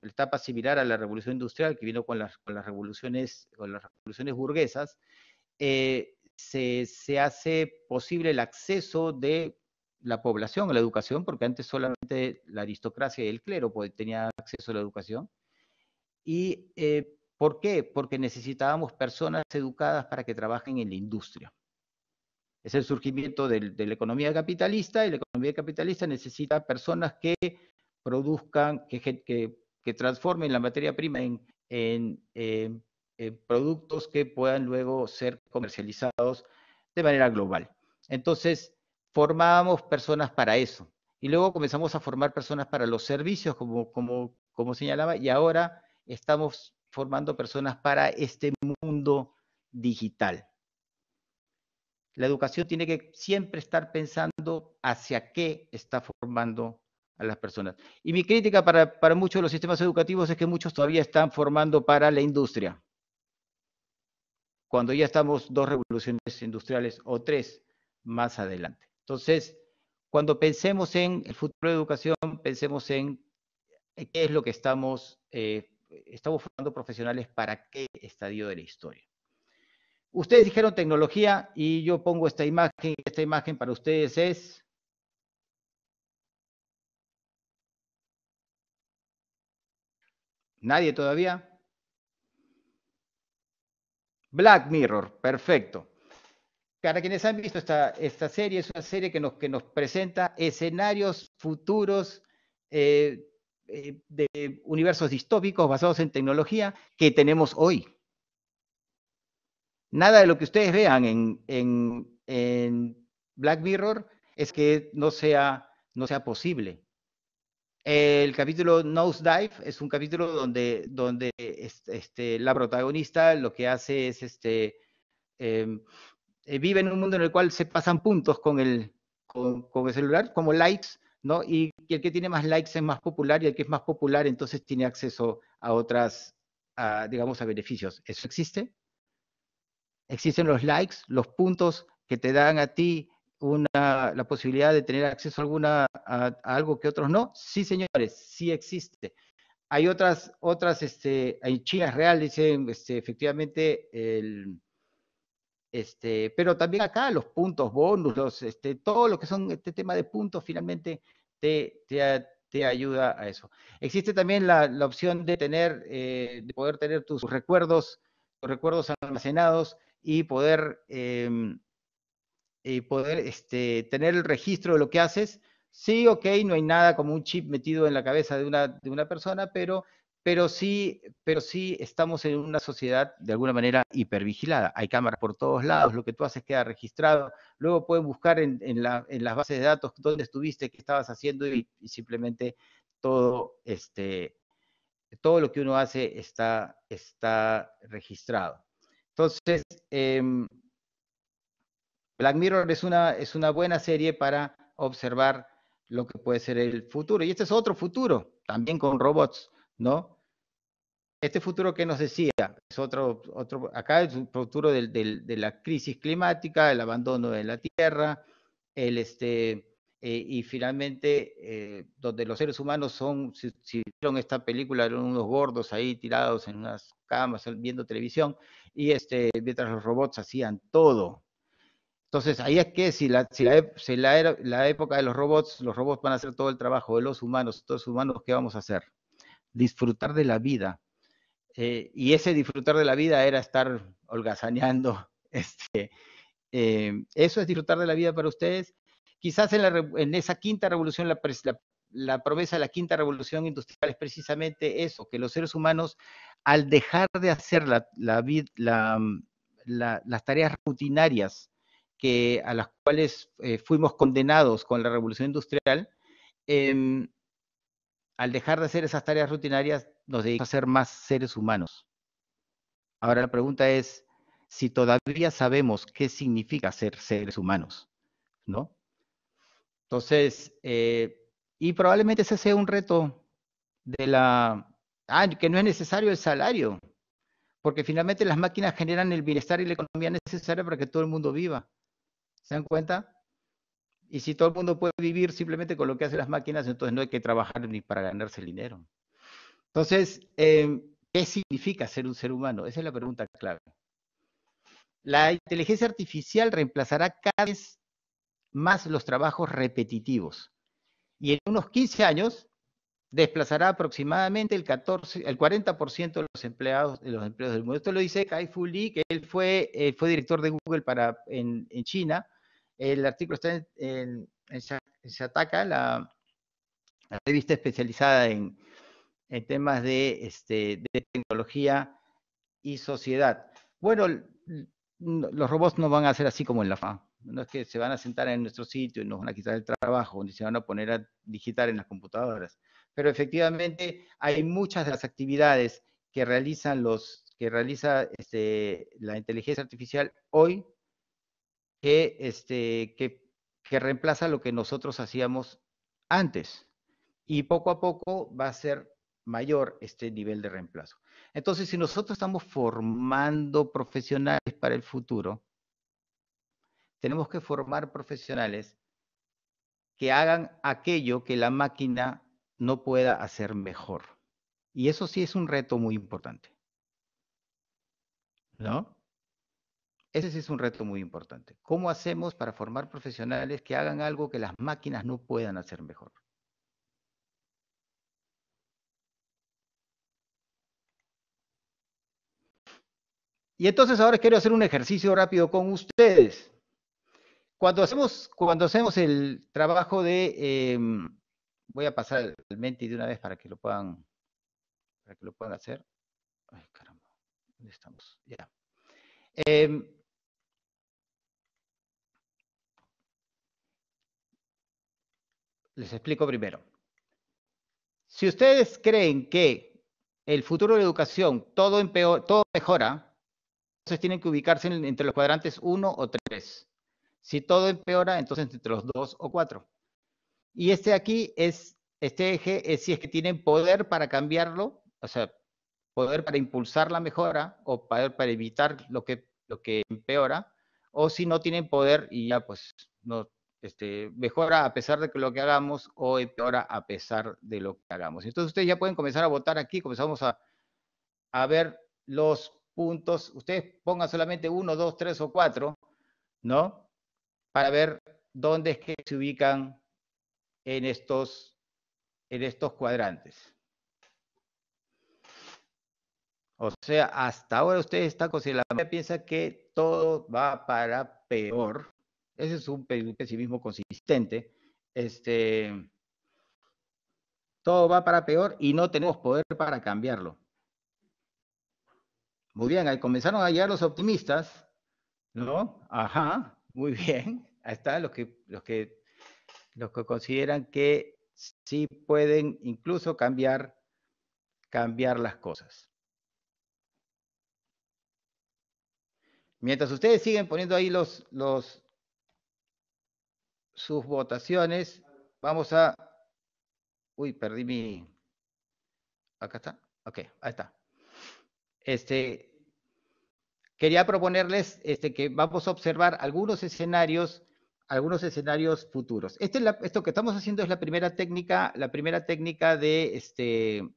Speaker 1: la etapa similar a la revolución industrial, que vino con las, revoluciones, con las revoluciones burguesas, eh, se, hace posible el acceso de la población a la educación, porque antes solamente la aristocracia y el clero tenían acceso a la educación. ¿Y eh, por qué? Porque necesitábamos personas educadas para que trabajen en la industria. Es el surgimiento de la economía capitalista y la economía capitalista necesita personas que produzcan, que, transformen la materia prima en, eh, eh, productos que puedan luego ser comercializados de manera global. Entonces, formábamos personas para eso. Y luego comenzamos a formar personas para los servicios, como, como, señalaba, y ahora estamos formando personas para este mundo digital. La educación tiene que siempre estar pensando hacia qué está formando a las personas. Y mi crítica para, para muchos de los sistemas educativos es que muchos todavía están formando para la industria cuando ya estamos dos revoluciones industriales o tres más adelante. Entonces, cuando pensemos en el futuro de educación, pensemos en eh, qué es lo que estamos, eh, estamos formando profesionales para qué estadio de la historia. Ustedes dijeron tecnología y yo pongo esta imagen, esta imagen para ustedes es... ¿Nadie todavía? Black Mirror, perfecto. Para quienes han visto esta, esta serie, es una serie que nos, que nos presenta escenarios futuros eh, eh, de universos distópicos basados en tecnología que tenemos hoy. Nada de lo que ustedes vean en, en Black Mirror es que no sea, no sea posible. El capítulo Dive es un capítulo donde, donde este, la protagonista lo que hace es, este, em, eh, vive en un mundo en el cual se pasan puntos con el, con, el celular, como likes, ¿no? Y, el que tiene más likes es más popular y el que es más popular entonces tiene acceso a otras, digamos, a beneficios. ¿Eso existe? Existen los likes, los puntos que te dan a ti una, la posibilidad de tener acceso a, alguna, a, algo que otros no? Sí, señores, sí existe. Hay otras, otras este, en China Real dicen este, efectivamente el... Este, pero también acá los puntos bonus, este, todo lo que son este tema de puntos finalmente te, te, ayuda a eso. Existe también la, opción de tener, eh, de poder tener tus recuerdos, tus recuerdos almacenados y poder em, y eh, poder este, tener el registro de lo que haces. Sí, ok, no hay nada como un chip metido en la cabeza de una, de una persona, pero, pero, sí, pero estamos en una sociedad de alguna manera hipervigilada. Hay cámaras por todos lados, lo que tú haces queda registrado. Luego pueden buscar en, las bases de datos dónde estuviste, qué estabas haciendo y, simplemente todo, este, todo lo que uno hace está, está registrado. Entonces, em, Black Mirror es una, es una buena serie para observar lo que puede ser el futuro. Y este es otro futuro, también con robots, ¿no? Este futuro que nos decía, es otro, otro acá es un futuro de la crisis climática, el abandono de la tierra, el este, eh, y finalmente, eh, donde los seres humanos son, si, vieron esta película, eran unos gordos ahí tirados en unas camas viendo televisión, y este, mientras los robots hacían todo, entonces, ahí es que si, la, la, época de los robots, los robots van a hacer todo el trabajo de los humanos, todos humanos, ¿qué vamos a hacer? Disfrutar de la vida. Eh, y ese disfrutar de la vida era estar holgazaneando. Este, eh, eso es disfrutar de la vida para ustedes. Quizás en, esa quinta revolución, la, promesa de la quinta revolución industrial es precisamente eso, que los seres humanos, al dejar de hacer las tareas rutinarias, que, a las cuales eh, fuimos condenados con la revolución industrial, em, al dejar de hacer esas tareas rutinarias, nos dedicamos a ser más seres humanos. Ahora la pregunta es si todavía sabemos qué significa ser seres humanos, ¿no? Entonces, eh, y probablemente ese sea un reto de la... Ah, que no es necesario el salario, porque finalmente las máquinas generan el bienestar y la economía necesaria para que todo el mundo viva. ¿Se dan cuenta? Y si todo el mundo puede vivir simplemente con lo que hacen las máquinas, entonces no hay que trabajar ni para ganarse el dinero. Entonces, em, ¿qué significa ser un ser humano? Esa es la pregunta clave. La inteligencia artificial reemplazará cada vez más los trabajos repetitivos. Y en unos 15 años desplazará aproximadamente el, 14, el 40% de los empleados de los empleos del mundo. Esto lo dice Kai Fu Lee, que él fue, eh, fue director de Google para, en China el artículo está en, en, la, revista especializada en, temas este, de, tecnología y sociedad. Bueno, los robots no van a ser así como en la FA. No es que se van a sentar en nuestro sitio y nos van a quitar el trabajo, donde se van a poner a digitar en las computadoras. Pero efectivamente hay muchas de las actividades que realizan los que realiza este, la inteligencia artificial hoy este, que, reemplaza lo que nosotros hacíamos antes. Y poco a poco va a ser mayor este nivel de reemplazo. Entonces, si nosotros estamos formando profesionales para el futuro, tenemos que formar profesionales que hagan aquello que la máquina no pueda hacer mejor. Y eso sí es un reto muy importante. ¿No? Ese sí es un reto muy importante. ¿Cómo hacemos para formar profesionales que hagan algo que las máquinas no puedan hacer mejor? Y entonces ahora quiero hacer un ejercicio rápido con ustedes. Cuando hacemos, cuando hacemos el trabajo de, em, voy a pasar el Menti de una vez para que lo puedan, para que lo puedan hacer. Ay, caramba, ¿dónde estamos? Ya. Em, Les explico primero. Si ustedes creen que el futuro de la educación todo, todo mejora, entonces tienen que ubicarse entre los cuadrantes 1 o 3. Si todo empeora, entonces entre los 2 o 4. Y este aquí es, este eje es si es que tienen poder para cambiarlo, o sea, poder para impulsar la mejora o poder para evitar lo que, lo que empeora, o si no tienen poder y ya pues no, este, mejora a pesar de que lo que hagamos o empeora a pesar de lo que hagamos. Entonces ustedes ya pueden comenzar a votar aquí, comenzamos a, ver los puntos. Ustedes pongan solamente uno, dos, tres o cuatro, ¿no? Para ver dónde es que se ubican en estos, en estos cuadrantes. O sea, hasta ahora ustedes están considerando, piensa que todo va para peor, ese es un pesimismo consistente. Este, todo va para peor y no tenemos poder para cambiarlo. Muy bien, ahí comenzaron a llegar los optimistas, ¿no? Ajá, muy bien. Ahí están los que, los que, los que consideran que sí pueden incluso cambiar, cambiar las cosas. Mientras ustedes siguen poniendo ahí los, los, sus votaciones. Vamos a... Uy, perdí mi... Acá está. Ok, ahí está. Este, quería proponerles este, que vamos a observar algunos escenarios, algunos escenarios futuros. Este esto que estamos haciendo es la primera técnica, la primera técnica de, este,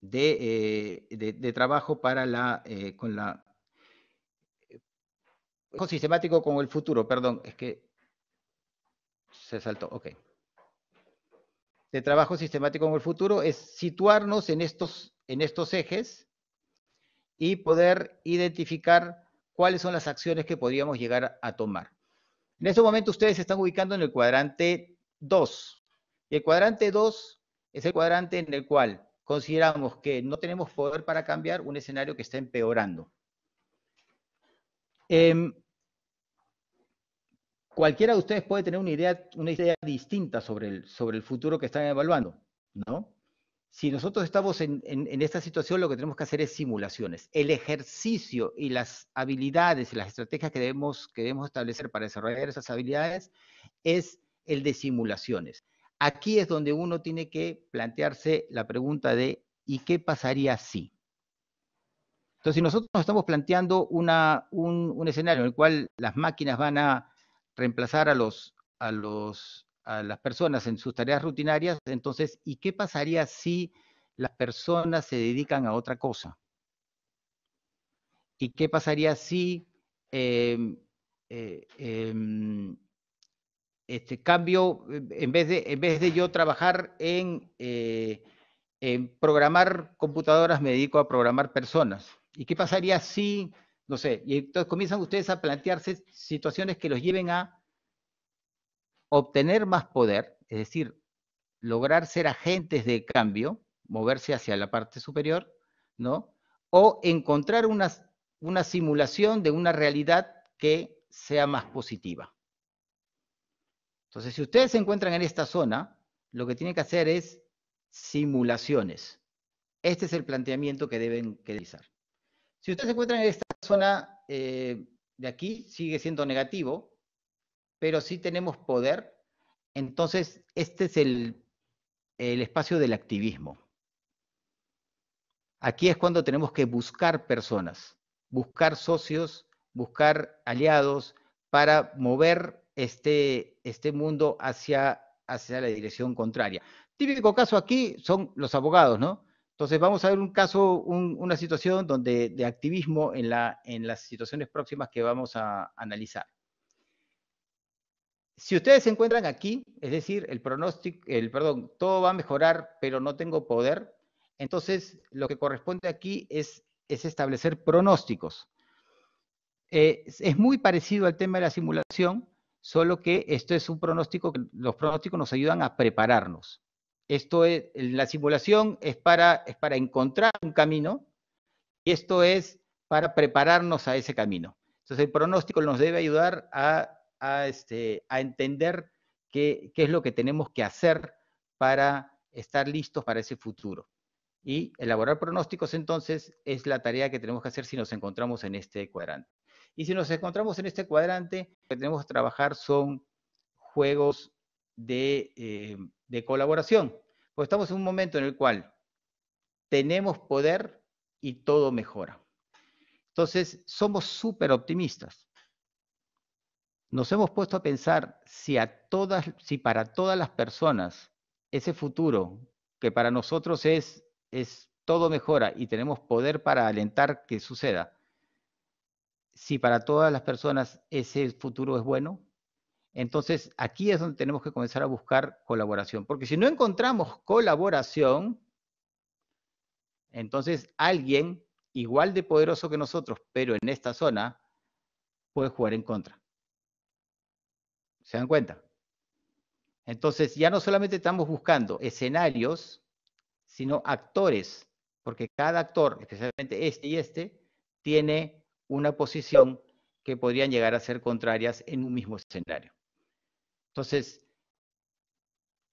Speaker 1: de, eh, trabajo para la, eh, con, la, trabajo sistemático con el futuro, perdón, es que se saltó, ok. De trabajo sistemático con el futuro es situarnos en estos, en estos ejes y poder identificar cuáles son las acciones que podríamos llegar a tomar. En este momento ustedes se están ubicando en el cuadrante 2. el cuadrante 2 es el cuadrante en el cual consideramos que no tenemos poder para cambiar un escenario que está empeorando. Em, cualquiera de ustedes puede tener una idea, una idea distinta sobre el, sobre el futuro que están evaluando, ¿no? Si nosotros estamos en, esta situación, lo que tenemos que hacer es simulaciones. El ejercicio y las habilidades y las estrategias que debemos, que debemos establecer para desarrollar esas habilidades es el de simulaciones. Aquí es donde uno tiene que plantearse la pregunta de ¿y qué pasaría si? Entonces, si nosotros nos estamos planteando un, escenario en el cual las máquinas van a reemplazar a, las personas en sus tareas rutinarias, entonces, ¿y qué pasaría si las personas se dedican a otra cosa? ¿Y qué pasaría si em, eh, em, este cambio, en vez, de, en vez de yo trabajar en eh, programar computadoras, me dedico a programar personas? ¿Y qué pasaría si, no sé, y entonces comienzan ustedes a plantearse situaciones que los lleven a obtener más poder, es decir, lograr ser agentes de cambio, moverse hacia la parte superior, ¿no? O encontrar una, una simulación de una realidad que sea más positiva. Entonces, si ustedes se encuentran en esta zona, lo que tienen que hacer es simulaciones. Este es el planteamiento que deben realizar. Si ustedes se encuentran en esta zona eh, de aquí, sigue siendo negativo, pero si sí tenemos poder, entonces este es el, el espacio del activismo. Aquí es cuando tenemos que buscar personas, buscar socios, buscar aliados para mover este, este mundo hacia, hacia la dirección contraria. Típico caso aquí son los abogados, ¿no? Entonces vamos a ver un caso, una situación donde de activismo en, las situaciones próximas que vamos a analizar. Si ustedes se encuentran aquí, es decir, el pronóstico, el, perdón, todo va a mejorar, pero no tengo poder, entonces lo que corresponde aquí es, establecer pronósticos. Eh, es muy parecido al tema de la simulación, solo que esto es un pronóstico, los pronósticos nos ayudan a prepararnos. Esto es, la simulación es para, para encontrar un camino y esto es para prepararnos a ese camino. Entonces el pronóstico nos debe ayudar este, a, entender qué, qué es lo que tenemos que hacer para estar listos para ese futuro. Y elaborar pronósticos entonces es la tarea que tenemos que hacer si nos encontramos en este cuadrante. Y si nos encontramos en este cuadrante, lo que tenemos que trabajar son juegos de, eh, de colaboración. Pues estamos en un momento en el cual tenemos poder y todo mejora. Entonces, somos súper optimistas. Nos hemos puesto a pensar si, para todas las personas ese futuro, que para nosotros es todo mejora y tenemos poder para alentar que suceda, si para todas las personas ese futuro es bueno, entonces, aquí es donde tenemos que comenzar a buscar colaboración, porque si no encontramos colaboración, entonces alguien igual de poderoso que nosotros, pero en esta zona, puede jugar en contra. ¿Se dan cuenta? Entonces, ya no solamente estamos buscando escenarios, sino actores, porque cada actor, especialmente este y este, tiene una posición que podrían llegar a ser contrarias en un mismo escenario. Entonces,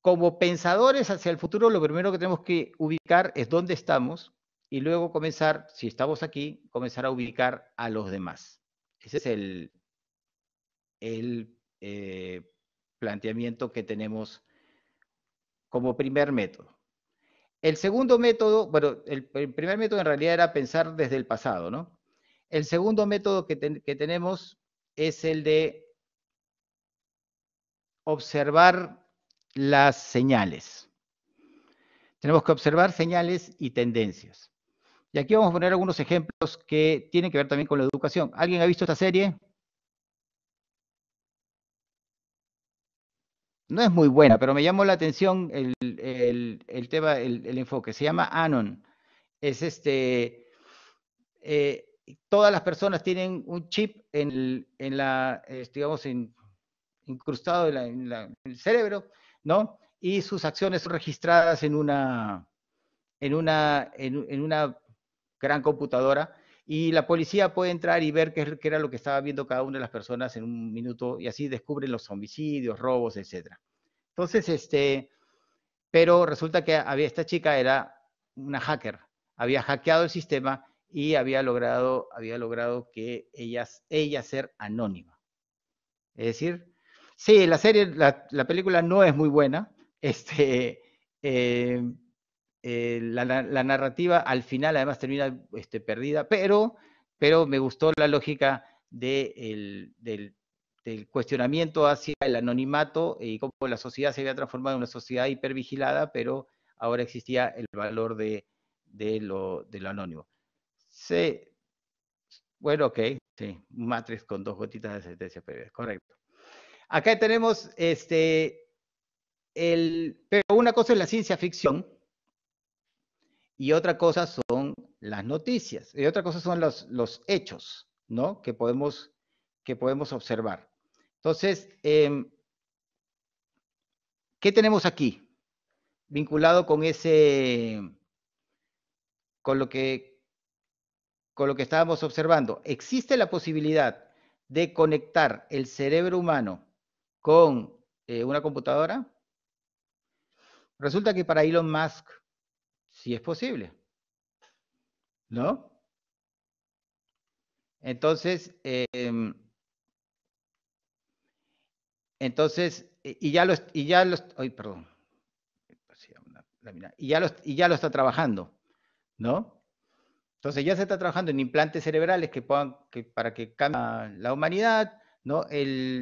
Speaker 1: como pensadores hacia el futuro, lo primero que tenemos que ubicar es dónde estamos y luego comenzar, si estamos aquí, comenzar a ubicar a los demás. Ese es el, eh, planteamiento que tenemos como primer método. El segundo método, bueno, el, primer método en realidad era pensar desde el pasado, ¿no? El segundo método que tenemos es el de observar las señales. Tenemos que observar señales y tendencias. Y aquí vamos a poner algunos ejemplos que tienen que ver también con la educación. ¿Alguien ha visto esta serie? No es muy buena, pero me llamó la atención el, tema, el, enfoque. Se llama Anon. Es este. Eh, todas las personas tienen un chip en, la, digamos, en, incrustado en, el cerebro, ¿no? Y sus acciones son registradas en una, en una, en, una gran computadora y la policía puede entrar y ver qué, era lo que estaba viendo cada una de las personas en un minuto y así descubren los homicidios, robos, etc. Entonces, este, pero resulta que había, esta chica era una hacker, había hackeado el sistema y había logrado, había logrado que ella, ella ser anónima. Es decir, Sí, la serie, la, película no es muy buena. Este, eh, eh, la, narrativa al final además termina este, perdida, pero, pero me gustó la lógica de del, cuestionamiento hacia el anonimato y cómo la sociedad se había transformado en una sociedad hipervigilada, pero ahora existía el valor de, de, lo, anónimo. Sí. Bueno, ok, sí, Matrix con dos gotitas de sentencia es correcto. Acá tenemos este, el, pero una cosa es la ciencia ficción y otra cosa son las noticias y otra cosa son los, los hechos, ¿no? Que podemos, que podemos observar. Entonces, em, ¿qué tenemos aquí vinculado con ese, con lo que, con lo que estábamos observando? Existe la posibilidad de conectar el cerebro humano con eh, una computadora? Resulta que para Elon Musk sí es posible. ¿No? Entonces, em, entonces, eh, y ya los, y ya los, ay, perdón, y ya, los, y ya lo está trabajando, ¿no? Entonces ya se está trabajando en implantes cerebrales que puedan, que, para que cambie la humanidad, ¿no? El,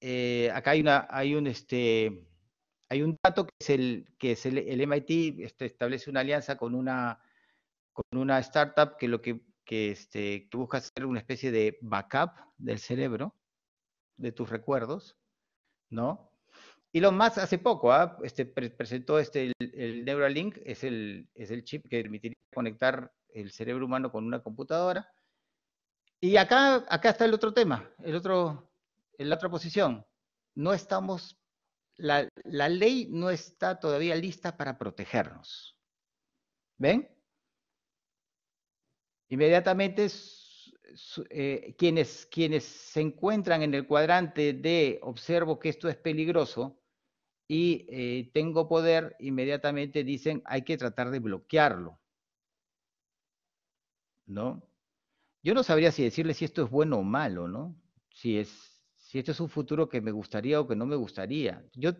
Speaker 1: eh, acá hay, una, este, un, dato que es el, que el, MIT este, establece una alianza con una, startup que lo este, que, busca hacer una especie de backup del cerebro, de tus recuerdos, ¿no? Y lo más hace poco ¿ah? presentó este, el, Neuralink, es el, chip que permitiría conectar el cerebro humano con una computadora. Y acá, acá está el otro tema, el otro, en la otra posición, no estamos, la, ley no está todavía lista para protegernos. ¿Ven? Inmediatamente eh, quienes, quienes se encuentran en el cuadrante de observo que esto es peligroso y eh, tengo poder, inmediatamente dicen hay que tratar de bloquearlo. ¿No? Yo no sabría si decirle si esto es bueno o malo, ¿no? Si es si esto es un futuro que me gustaría o que no me gustaría. Yo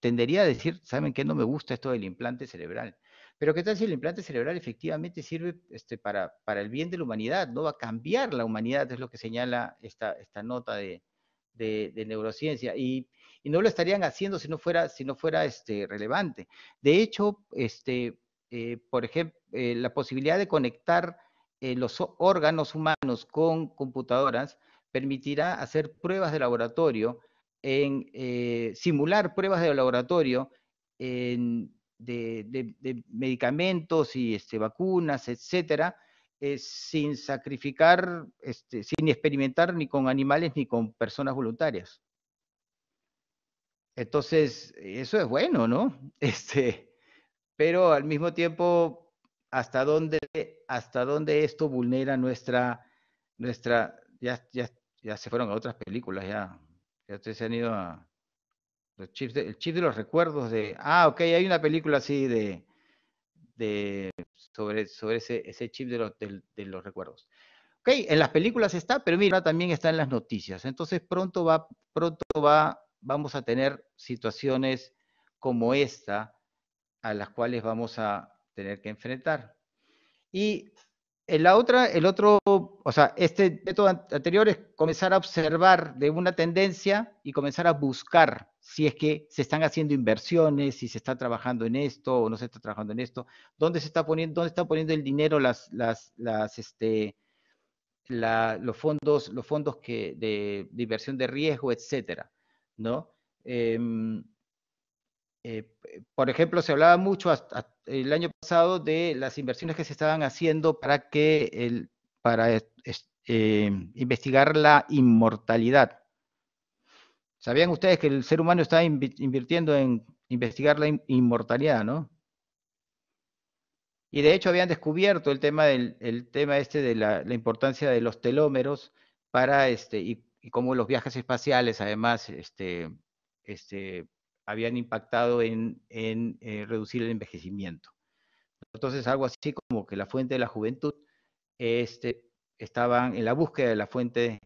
Speaker 1: tendería a decir, ¿saben qué? No me gusta esto del implante cerebral. Pero ¿qué tal si el implante cerebral efectivamente sirve este, para, para el bien de la humanidad? No va a cambiar la humanidad, es lo que señala esta, esta nota de, de, neurociencia. Y, no lo estarían haciendo si no fuera, si no fuera este, relevante. De hecho, este, eh, por ejemplo, eh, la posibilidad de conectar eh, los órganos humanos con computadoras permitirá hacer pruebas de laboratorio, en eh, simular pruebas de laboratorio de, medicamentos y este, vacunas, etcétera, eh, sin sacrificar, este, sin experimentar ni con animales ni con personas voluntarias. Entonces, eso es bueno, ¿no? Este, pero al mismo tiempo, ¿hasta dónde, hasta dónde esto vulnera nuestra, nuestra ya, ya se fueron a otras películas, ya, ya ustedes se han ido a el chip de los recuerdos de, ah, ok, hay una película así de, de sobre, sobre ese, ese chip de los, los recuerdos. Ok, en las películas está, pero mira, también está en las noticias. Entonces pronto va, pronto va, vamos a tener situaciones como esta a las cuales vamos a tener que enfrentar. Y la otra, el otro, o sea, este método anterior es comenzar a observar de una tendencia y comenzar a buscar si es que se están haciendo inversiones, si se está trabajando en esto o no se está trabajando en esto, dónde se está poniendo, dónde está poniendo el dinero las, las, este, los fondos, los fondos que, de, inversión de riesgo, etcétera, ¿no? Em, eh, eh, por ejemplo, se hablaba mucho el año pasado de las inversiones que se estaban haciendo para que para em, investigar la inmortalidad. ¿Sabían ustedes que el ser humano está invirtiendo en investigar la inmortalidad, no? Y de hecho habían descubierto el tema este de la, importancia de los telómeros para este, y, y cómo los viajes espaciales además este, este habían impactado en, eh, reducir el envejecimiento. Entonces, algo así como que la fuente de la juventud, este, estaban en la búsqueda de la fuente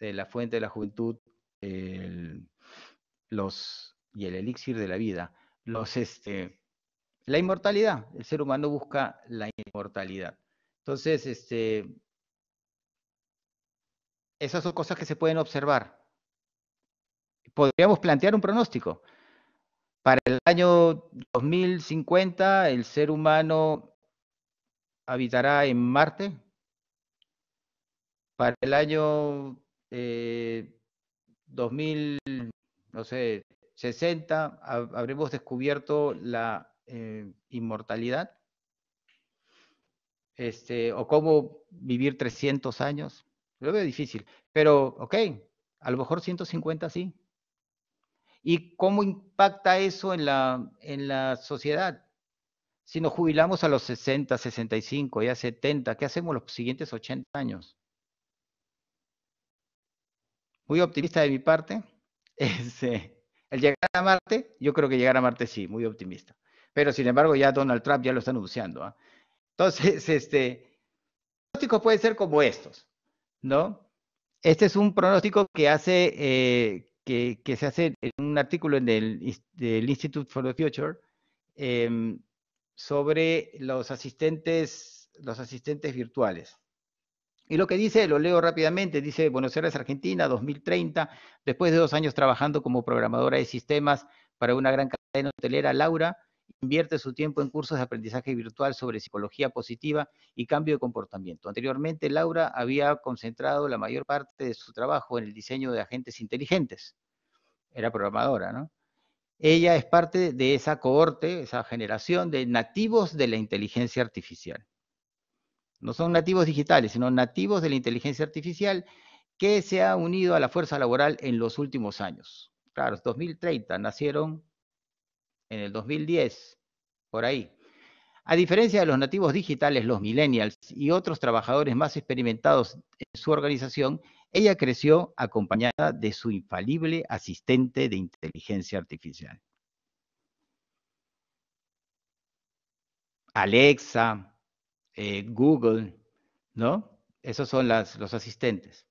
Speaker 1: de la, fuente de la juventud los, y el elixir de la vida. Los, este, la inmortalidad, el ser humano busca la inmortalidad. Entonces, este, esas son cosas que se pueden observar. Podríamos plantear un pronóstico. Para el año 2050, el ser humano habitará en Marte. Para el año 2060, eh, habremos descubierto la eh, inmortalidad. Este, o cómo vivir 300 años. Lo veo difícil, pero ok, a lo mejor 150 sí y cómo impacta eso en la, en la sociedad. Si nos jubilamos a los 60, 65, ya 70, ¿qué hacemos los siguientes 80 años? Muy optimista de mi parte. Este, el llegar a Marte, yo creo que llegar a Marte sí, muy optimista. Pero sin embargo, ya Donald Trump ya lo está anunciando. ¿ah? Entonces, este, pronósticos puede ser como estos, ¿no? Este es un pronóstico que hace, eh, que, se hace en un artículo del, del Institute for the Future em, sobre los asistentes, los asistentes virtuales. Y lo que dice, lo leo rápidamente, dice Buenos Aires, Argentina, 2030, después de dos años trabajando como programadora de sistemas para una gran cadena hotelera, Laura invierte su tiempo en cursos de aprendizaje virtual sobre psicología positiva y cambio de comportamiento. Anteriormente, Laura había concentrado la mayor parte de su trabajo en el diseño de agentes inteligentes. Era programadora, ¿no? Ella es parte de esa cohorte, esa generación de nativos de la inteligencia artificial. No son nativos digitales, sino nativos de la inteligencia artificial que se ha unido a la fuerza laboral en los últimos años. Claro, 2030 nacieron en el 2010, por ahí. A diferencia de los nativos digitales, los millennials y otros trabajadores más experimentados en su organización, ella creció acompañada de su infalible asistente de inteligencia artificial. Alexa, eh, Google, ¿no? Esos son los asistentes.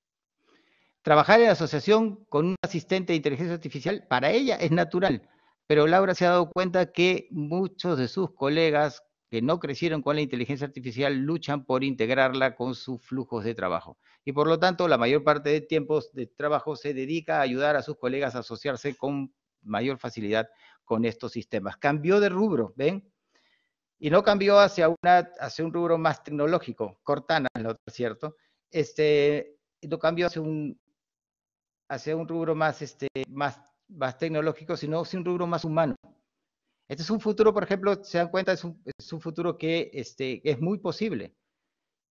Speaker 1: Trabajar en asociación con un asistente de inteligencia artificial para ella es natural, pero Laura se ha dado cuenta que muchos de sus colegas que no crecieron con la inteligencia artificial luchan por integrarla con sus flujos de trabajo. Y por lo tanto, la mayor parte de tiempos de trabajo se dedica a ayudar a sus colegas a asociarse con mayor facilidad con estos sistemas. Cambió de rubro, ¿ven? Y no cambió hacia, un rubro más tecnológico, Cortana, lo es cierto? Este, no cambió hacia un, un rubro más, este, más más tecnológico, sino un rubro más humano. Este es un futuro, por ejemplo, se dan cuenta, es un, futuro que este, es muy posible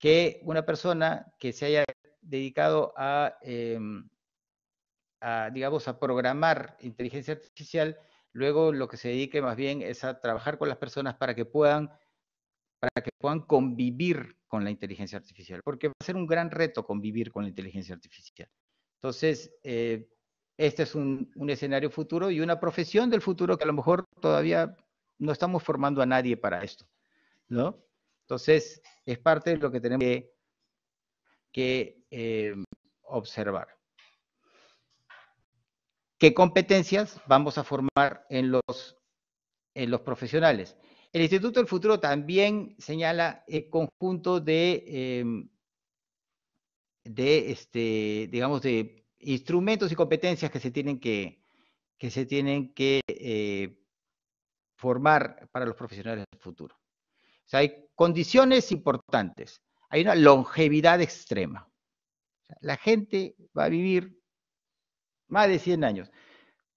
Speaker 1: que una persona que se haya dedicado em, a, digamos, a programar inteligencia artificial, luego lo que se dedique más bien es a trabajar con las personas para que puedan, para que puedan convivir con la inteligencia artificial, porque va a ser un gran reto convivir con la inteligencia artificial. Entonces, eh, este es un, escenario futuro y una profesión del futuro que a lo mejor todavía no estamos formando a nadie para esto, ¿no? Entonces, es parte de lo que tenemos que, eh, observar. ¿Qué competencias vamos a formar en los, profesionales? El Instituto del Futuro también señala el conjunto de, eh, de este, digamos, de instrumentos y competencias que se tienen que, que, se tienen que eh, formar para los profesionales del futuro. O sea, hay condiciones importantes. Hay una longevidad extrema. la gente va a vivir más de 100 años.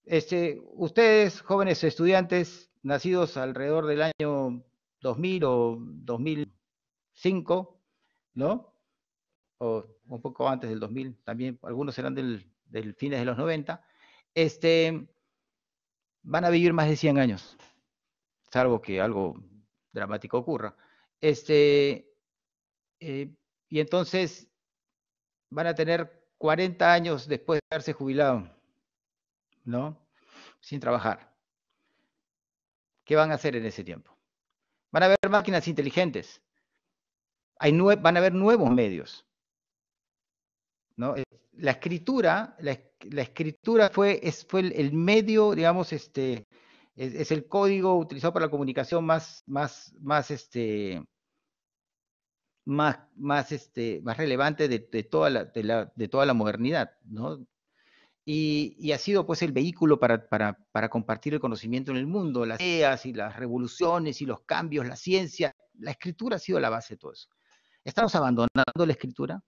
Speaker 1: Este, ustedes, jóvenes estudiantes, nacidos alrededor del año 2000 o 2005, ¿no? un poco antes del 2000, también algunos serán del, fines de los 90, este, van a vivir más de 100 años, salvo que algo dramático ocurra. Este, eh, y entonces van a tener 40 años después de haberse jubilado, ¿no? Sin trabajar. ¿Qué van a hacer en ese tiempo? Van a haber máquinas inteligentes. Hay van a haber nuevos medios. La escritura, la, escritura fue, fue el, medio, digamos, este, es, el código utilizado para la comunicación más, más, más, este, más, más, este, más relevante de, toda la, toda la modernidad, Y, ha sido pues el vehículo para, compartir el conocimiento en el mundo, las ideas y las revoluciones y los cambios, la ciencia, la escritura ha sido la base de todo eso. ¿Estamos abandonando la escritura?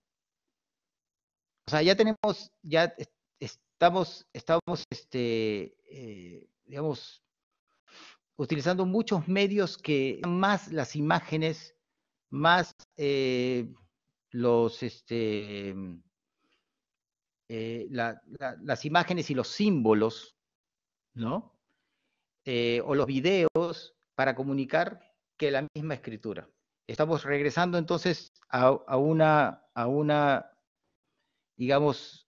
Speaker 1: o sea, ya tenemos, ya estamos, estamos, este, eh, digamos, utilizando muchos medios que más las imágenes, más eh, los, este, mm, eh, las imágenes y los símbolos, ¿no? o los videos para comunicar que la misma escritura. Estamos regresando entonces a, a una, a una digamos,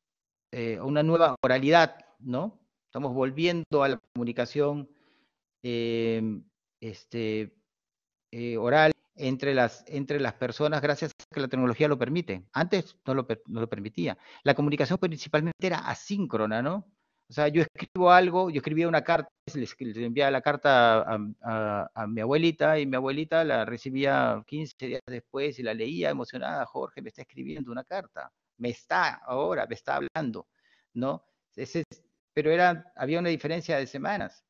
Speaker 1: eh, una nueva oralidad, ¿no? Estamos volviendo a la comunicación em, este, eh, oral entre las, entre las personas gracias a que la tecnología lo permite. Antes no lo, permitía. La comunicación principalmente era asíncrona, ¿no? O sea, yo escribo algo, yo escribía una carta, le, enviaba la carta a, a, mi abuelita y mi abuelita la recibía 15 días después y la leía emocionada, Jorge me está escribiendo una carta me está ahora, me está hablando, ¿no? pero era, había una diferencia de semanas,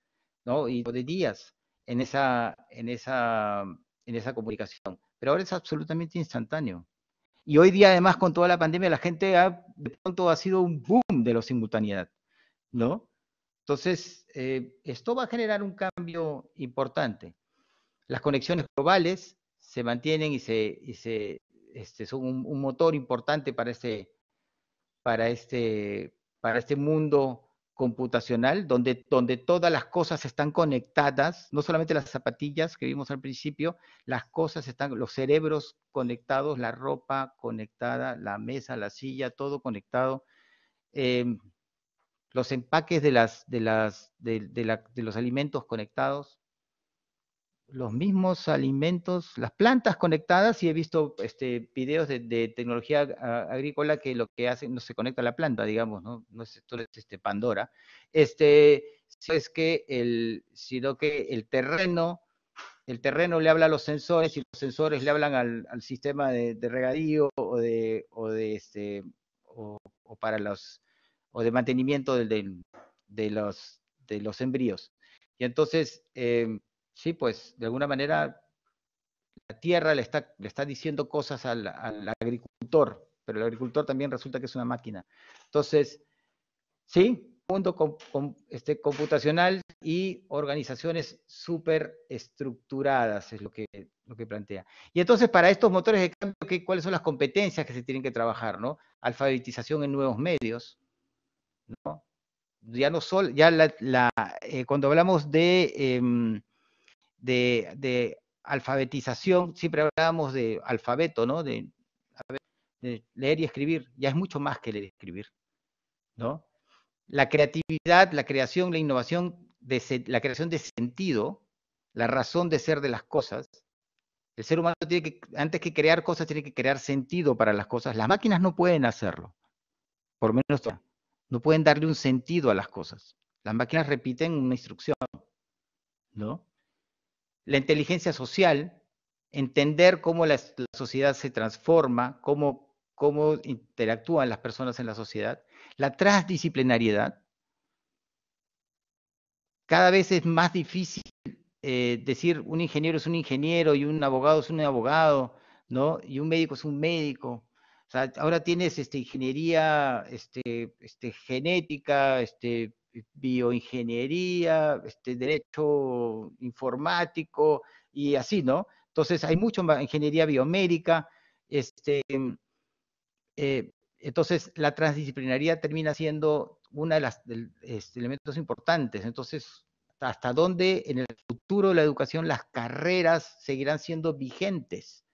Speaker 1: ¿no? Y de días en esa, en esa, en esa comunicación. Pero ahora es absolutamente instantáneo. Y hoy día, además, con toda la pandemia, la gente ha, de pronto ha sido un boom de la simultaneidad, ¿no? Entonces, eh, esto va a generar un cambio importante. Las conexiones globales se mantienen y se, y se, este, es un, motor importante este, para este, para este, mundo computacional, donde, donde todas las cosas están conectadas, no solamente las zapatillas que vimos al principio, las cosas están, los cerebros conectados, la ropa conectada, la mesa, la silla, todo conectado. Em, los empaques de, de los alimentos conectados, los mismos alimentos, las plantas conectadas, y he visto este, videos de, tecnología agrícola que lo que hacen, no se conecta a la planta, digamos, ¿no? es, esto este, Pandora. Este, es que el, sino que el terreno, el terreno le habla a los sensores y los sensores le hablan al, sistema de, regadío o de, de este, o, para los, o de mantenimiento de, los, de los embrios. Y entonces, em, Sí, pues de alguna manera la tierra le está, le está diciendo cosas al, agricultor, pero el agricultor también resulta que es una máquina. Entonces, sí, mundo este, computacional y organizaciones súper estructuradas, es lo que, lo que plantea. Y entonces, para estos motores de cambio, ¿cuáles son las competencias que se tienen que trabajar? ¿no? Alfabetización en nuevos medios. ¿no? Ya no solo, ya la, eh, cuando hablamos de em, de, alfabetización, siempre hablábamos de alfabeto, ¿no? De, leer y escribir, ya es mucho más que leer y escribir, ¿no? La creatividad, la creación, la innovación, la creación de sentido, la razón de ser de las cosas. El ser humano tiene que, antes que crear cosas, tiene que crear sentido para las cosas. Las máquinas no pueden hacerlo, por menos no pueden darle un sentido a las cosas. Las máquinas repiten una instrucción, ¿no? la inteligencia social, entender cómo la, sociedad se transforma, cómo, cómo interactúan las personas en la sociedad, la transdisciplinariedad. Cada vez es más difícil eh, decir un ingeniero es un ingeniero y un abogado es un abogado, ¿no? Y un médico es un médico. ahora tienes este, ingeniería este, este, genética, este, eh, bioingeniería, este, derecho informático y así, ¿no? Entonces hay mucho más, ingeniería biomédica, este, eh, entonces la transdisciplinaridad termina siendo uno de los este, elementos importantes. Entonces, ¿hasta dónde en el futuro de la educación las carreras seguirán siendo vigentes?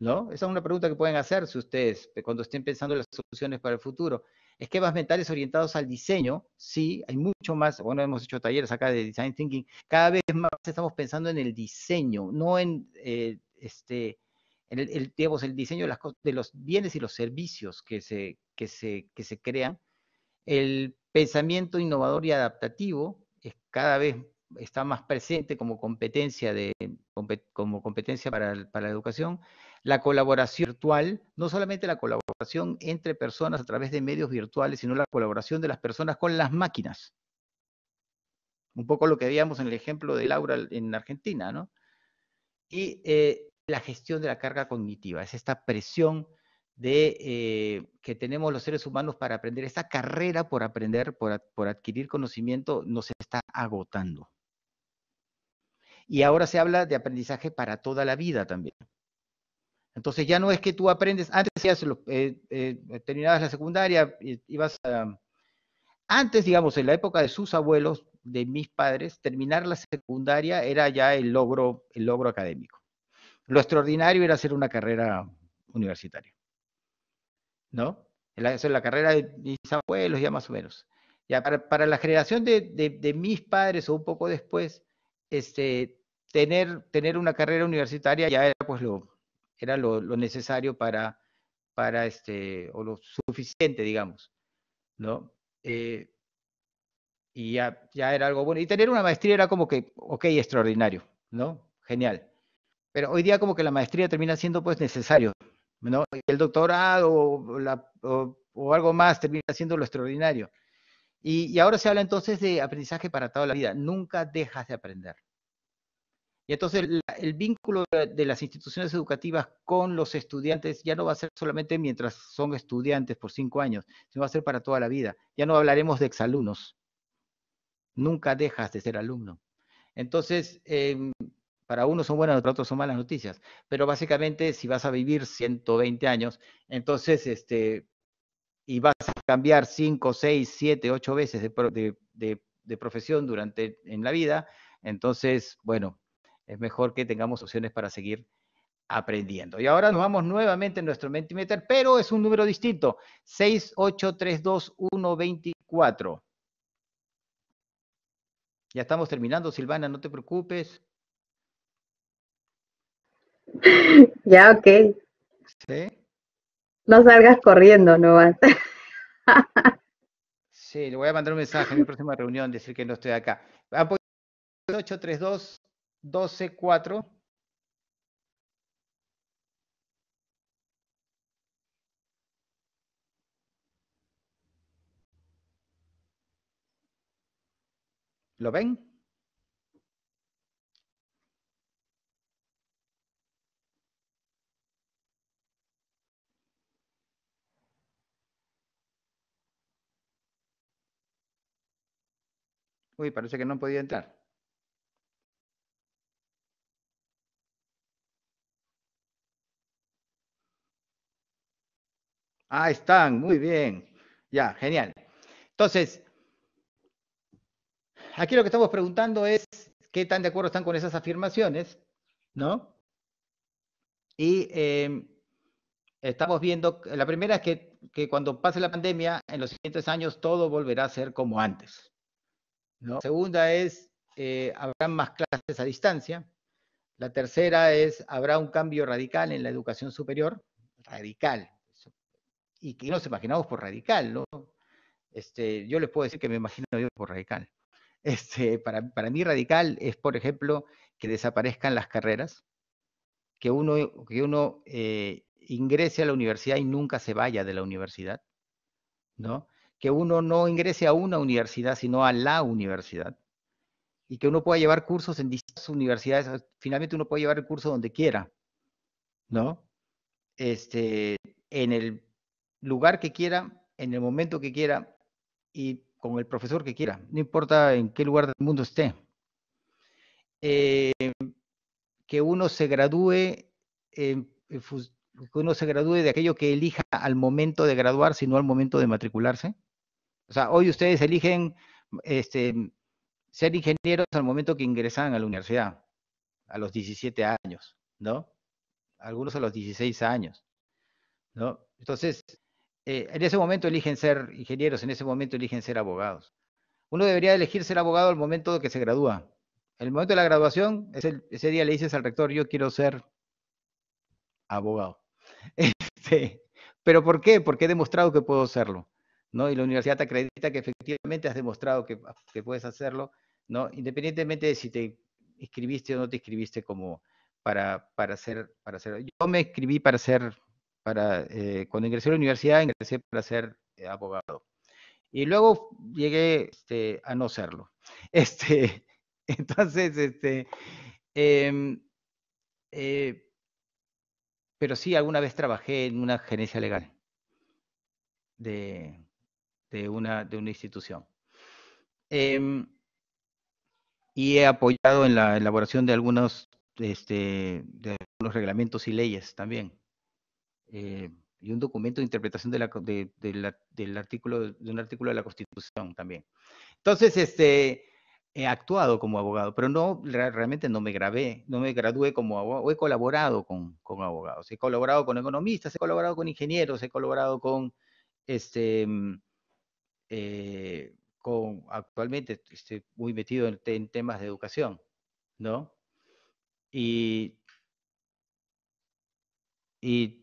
Speaker 1: ¿No? Esa es una pregunta que pueden hacerse ustedes cuando estén pensando en las soluciones para el futuro esquemas mentales orientados al diseño, sí, hay mucho más, bueno, hemos hecho talleres acá de design thinking, cada vez más estamos pensando en el diseño, no en eh, este en el, diseño de, de los bienes y los servicios que se, que se, que se crean. El pensamiento innovador y adaptativo es cada vez más está más presente como competencia, de, como competencia para, la educación, la colaboración virtual, no solamente la colaboración entre personas a través de medios virtuales, sino la colaboración de las personas con las máquinas. Un poco lo que veíamos en el ejemplo de Laura en Argentina, ¿no? Y eh, la gestión de la carga cognitiva, es esta presión de, eh, que tenemos los seres humanos para aprender, esta carrera por aprender, por, por adquirir conocimiento, nos está agotando. Y ahora se habla de aprendizaje para toda la vida también. Entonces ya no es que tú aprendes, antes ya eh, eh, terminabas la secundaria, ibas a... Antes, digamos, en la época de sus abuelos, de mis padres, terminar la secundaria era ya el logro, el logro académico. Lo extraordinario era hacer una carrera universitaria. ¿No? La, es la carrera de mis abuelos, ya más o menos. Ya para, la generación de, de mis padres o un poco después, este, tener, tener una carrera universitaria ya era pues lo, era lo, necesario para, para este, o lo suficiente, digamos, ¿no? Eh, y ya, era algo bueno. Y tener una maestría era como que, ok, extraordinario, ¿no? Genial. Pero hoy día como que la maestría termina siendo pues necesario, ¿no? El doctorado o algo más termina siendo lo extraordinario. Y, ahora se habla entonces de aprendizaje para toda la vida. Nunca dejas de aprender. Y entonces el, vínculo de las instituciones educativas con los estudiantes ya no va a ser solamente mientras son estudiantes por cinco años, sino va a ser para toda la vida. Ya no hablaremos de exalumnos. Nunca dejas de ser alumno. Entonces, em, para unos son buenas, para otros son malas noticias. Pero básicamente, si vas a vivir 120 años, entonces este, y vas a cambiar 5, 6, 7, 8 veces de, profesión durante en la vida, entonces, bueno, es mejor que tengamos opciones para seguir aprendiendo. Y ahora nos vamos nuevamente en nuestro Mentimeter, pero es un número distinto, 6832124. Ya estamos terminando, Silvana, no te preocupes. Ya, ok. Sí. No salgas corriendo nomás. sí, le voy a mandar un mensaje en mi próxima reunión, decir que no estoy acá. 832 4. ¿Lo ven? Uy, parece que no podía entrar. Ah, están, muy bien. Ya, genial. Entonces, aquí lo que estamos preguntando es qué tan de acuerdo están con esas afirmaciones, ¿no? Y em, estamos viendo, la primera es que cuando pase la pandemia, en los siguientes años todo volverá a ser como antes. La segunda es, eh, habrá más clases a distancia. La tercera es, habrá un cambio radical en la educación superior, radical. Y que no nos imaginamos por radical, ¿no? Este, yo les puedo decir que me imagino yo por radical. Este, para, mí radical es, por ejemplo, que desaparezcan las carreras, que uno, que uno eh, ingrese a la universidad y nunca se vaya de la universidad, ¿no? que uno no ingrese a una universidad, sino a la universidad, y que uno pueda llevar cursos en distintas universidades. Ah, finalmente uno puede llevar el curso donde quiera, ¿no? Este, en el lugar que quiera, en el momento que quiera y con el profesor que quiera, no importa en qué lugar del mundo esté. Eh, que uno se gradúe eh, que uno se gradúe de aquello que elija al momento de graduarse sino no al momento de matricularse. O sea, hoy ustedes eligen este, ser ingenieros al momento que ingresan a la universidad, a los 17 años, ¿no? Algunos a los 16 años, ¿no? Entonces, eh, en ese momento eligen ser ingenieros, en ese momento eligen ser abogados. Uno debería elegir ser abogado al momento que se gradúa. el momento de la graduación, ese, ese día le dices al rector, yo quiero ser abogado. Este, ¿Pero por qué? Porque he demostrado que puedo serlo. Y la universidad te acredita que efectivamente has demostrado que, puedes hacerlo, ¿no? Independientemente de si te inscribiste o no te inscribiste como para, para ser, para hacer Yo me inscribí para ser, para, eh, cuando ingresé a la universidad, ingresé para ser eh, abogado. Y luego llegué este, a no serlo. Este, entonces, este, em, eh, pero sí, alguna vez trabajé en una gerencia legal de, de una, de una institución. Em, y he apoyado en la elaboración de algunos, este, de algunos reglamentos y leyes también. Eh, y un documento de interpretación de del artículo, de un artículo de la Constitución también. Entonces, este, he actuado como abogado, pero no, realmente no me grabé, no me gradué como abogado, he colaborado con, con abogados, he colaborado con economistas, he colaborado con ingenieros, he colaborado con este, eh, con, actualmente estoy muy metido en, temas de educación, ¿no? Y, y,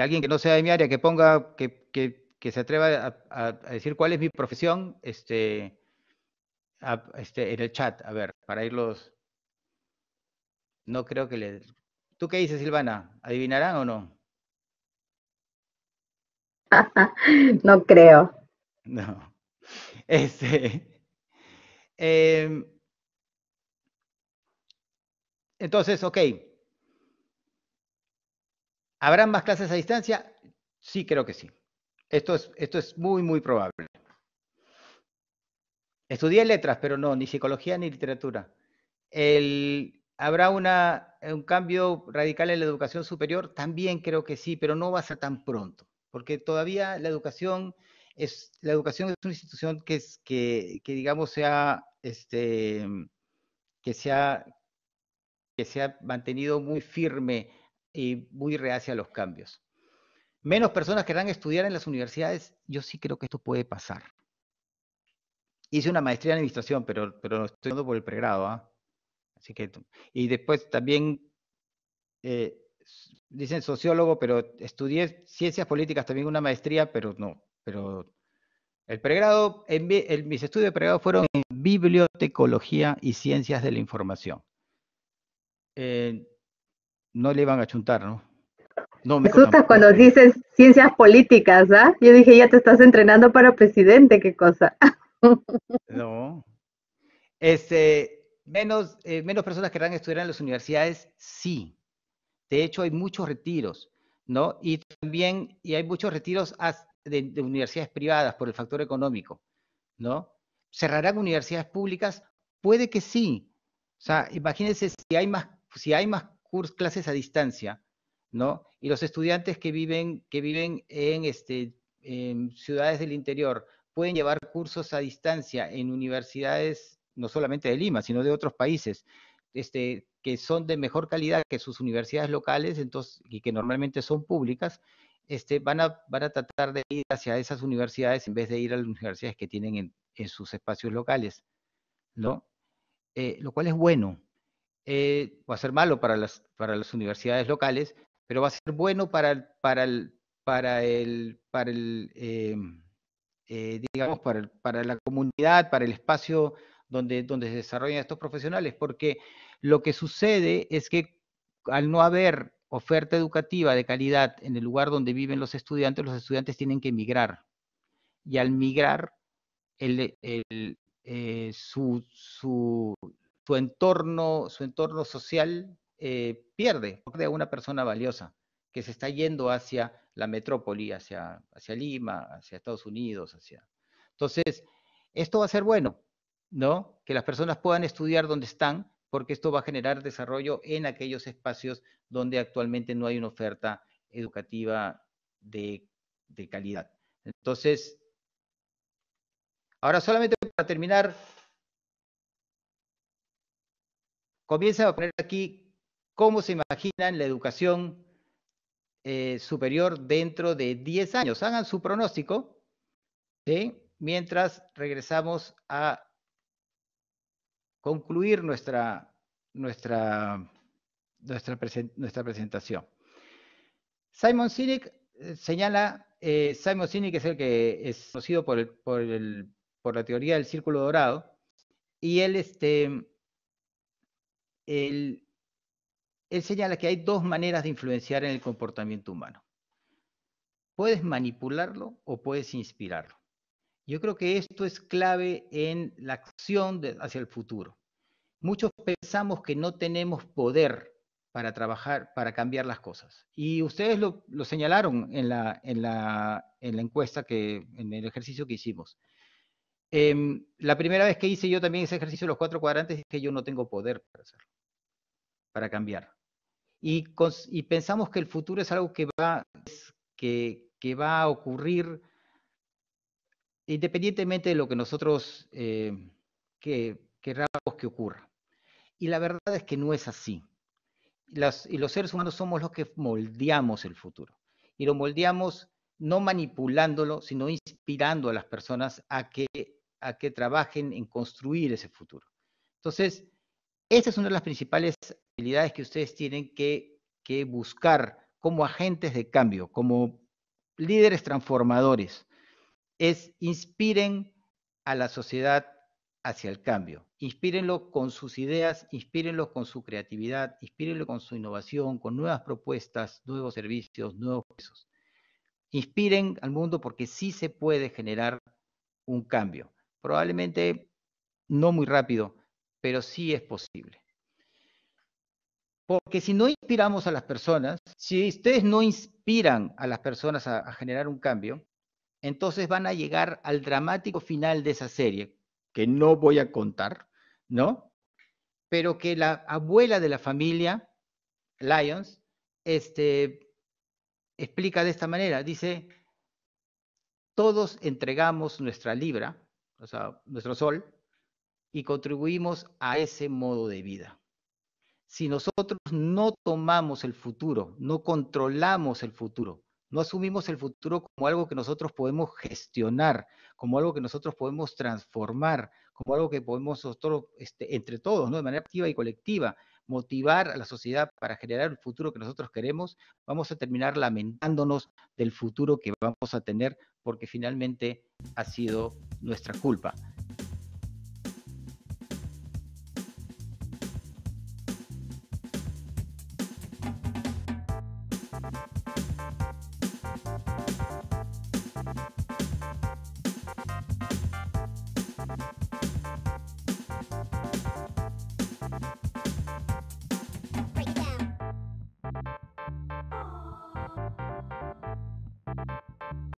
Speaker 1: alguien que no sea de mi área, que ponga, que, que, se atreva a, decir cuál es mi profesión, este, este, en el chat, a ver, para irlos. No creo que le. ¿Tú qué dices, Silvana? ¿Adivinarán o no? no creo. No. Este, em, entonces, ok. ¿Habrán más clases a distancia? Sí, creo que sí. Esto es, esto es muy, muy probable. Estudié letras, pero no, ni psicología ni literatura. ¿Habrá una, un cambio radical en la educación superior? También creo que sí, pero no va a ser tan pronto, porque todavía la educación la educación es una institución que, es, que, digamos, sea, este, mm, que, sea, que se ha mantenido muy firme y muy reacia a los cambios. Menos personas querrán estudiar en las universidades, yo sí creo que esto puede pasar. Hice una maestría en administración, pero, pero estoy estudiando por el pregrado. ¿ah? Así que, y después también eh, dicen sociólogo, pero estudié ciencias políticas, también una maestría, pero no, pero el pregrado, en, mis estudios de pregrado fueron en bibliotecología y ciencias de la información. Eh, no le iban a chuntar, ¿no? me asustas cuando dices ciencias políticas, ¿ah? Yo dije, ya te estás entrenando para presidente, qué cosa. No. Este, menos, eh, menos personas querrán estudiar en las universidades, sí. De hecho, hay muchos retiros, ¿no? Y también, y hay muchos retiros hasta de, universidades privadas por el factor económico, ¿no? ¿Cerrarán universidades públicas? Puede que sí. O sea, imagínense si hay más, si hay más clases a distancia, ¿no? Y los estudiantes que viven, que viven en, este, en ciudades del interior pueden llevar cursos a distancia en universidades, no solamente de Lima, sino de otros países, este, que son de mejor calidad que sus universidades locales entonces, y que normalmente son públicas, este, van, a, van a tratar de ir hacia esas universidades en vez de ir a las universidades que tienen en, sus espacios locales, ¿no? Eh, lo cual es bueno. Eh, va a ser malo para las, para las universidades locales, pero va a ser bueno para, para el, para el, para eh, digamos, para, la comunidad, para el espacio donde, donde se desarrollan estos profesionales, porque lo que sucede es que al no haber oferta educativa de calidad en el lugar donde viven los estudiantes, los estudiantes tienen que migrar. Y al migrar, eh, su, entorno, su entorno social eh, pierde, pierde a una persona valiosa que se está yendo hacia la metrópoli, hacia, hacia Lima, hacia Estados Unidos, hacia... Entonces, esto va a ser bueno, ¿no? Que las personas puedan estudiar donde están, porque esto va a generar desarrollo en aquellos espacios donde actualmente no hay una oferta educativa de, calidad. Entonces, ahora solamente para terminar, comienza a poner aquí cómo se imaginan la educación eh, superior dentro de 10 años. Hagan su pronóstico, mientras regresamos a concluir nuestra, nuestra, nuestra, nuestra presentación. Simon Sinek eh, señala, eh, Simon Sinek es el que es conocido por, la teoría del círculo dorado, y él, este, él señala que hay dos maneras de influenciar en el comportamiento humano. Puedes manipularlo o puedes inspirarlo. Yo creo que esto es clave en la acción hacia el futuro. Muchos pensamos que no tenemos poder para trabajar, para cambiar las cosas. Y ustedes lo, señalaron en la, encuesta, que, en el ejercicio que hicimos. Em, la primera vez que hice yo también ese ejercicio de los cuatro cuadrantes es que yo no tengo poder para hacerlo, para cambiar. Y, y pensamos que el futuro es algo que va, que, que va a ocurrir independientemente de lo que nosotros eh, queramos que ocurra. Y la verdad es que no es así. y los seres humanos somos los que moldeamos el futuro. Y lo moldeamos no manipulándolo, sino inspirando a las personas a que, trabajen en construir ese futuro. Entonces, esa es una de las principales habilidades que ustedes tienen que buscar como agentes de cambio, como líderes transformadores es inspiren a la sociedad hacia el cambio. Inspírenlo con sus ideas, inspírenlo con su creatividad, inspírenlo con su innovación, con nuevas propuestas, nuevos servicios, nuevos procesos. Inspiren al mundo porque sí se puede generar un cambio. Probablemente no muy rápido, pero sí es posible. Porque si no inspiramos a las personas, si ustedes no inspiran a las personas a generar un cambio, entonces van a llegar al dramático final de esa serie, que no voy a contar, ¿no? Pero que la abuela de la familia, Lyons, este, explica de esta manera, dice, todos entregamos nuestra libra, o sea, nuestro sol, y contribuimos a ese modo de vida. Si nosotros no tomamos el futuro, no controlamos el futuro, no asumimos el futuro como algo que nosotros podemos gestionar, como algo que nosotros podemos transformar, como algo que podemos este, entre todos, de manera activa y colectiva, motivar a la sociedad para generar el futuro que nosotros queremos, vamos a terminar lamentándonos del futuro que vamos a tener porque finalmente ha sido nuestra culpa.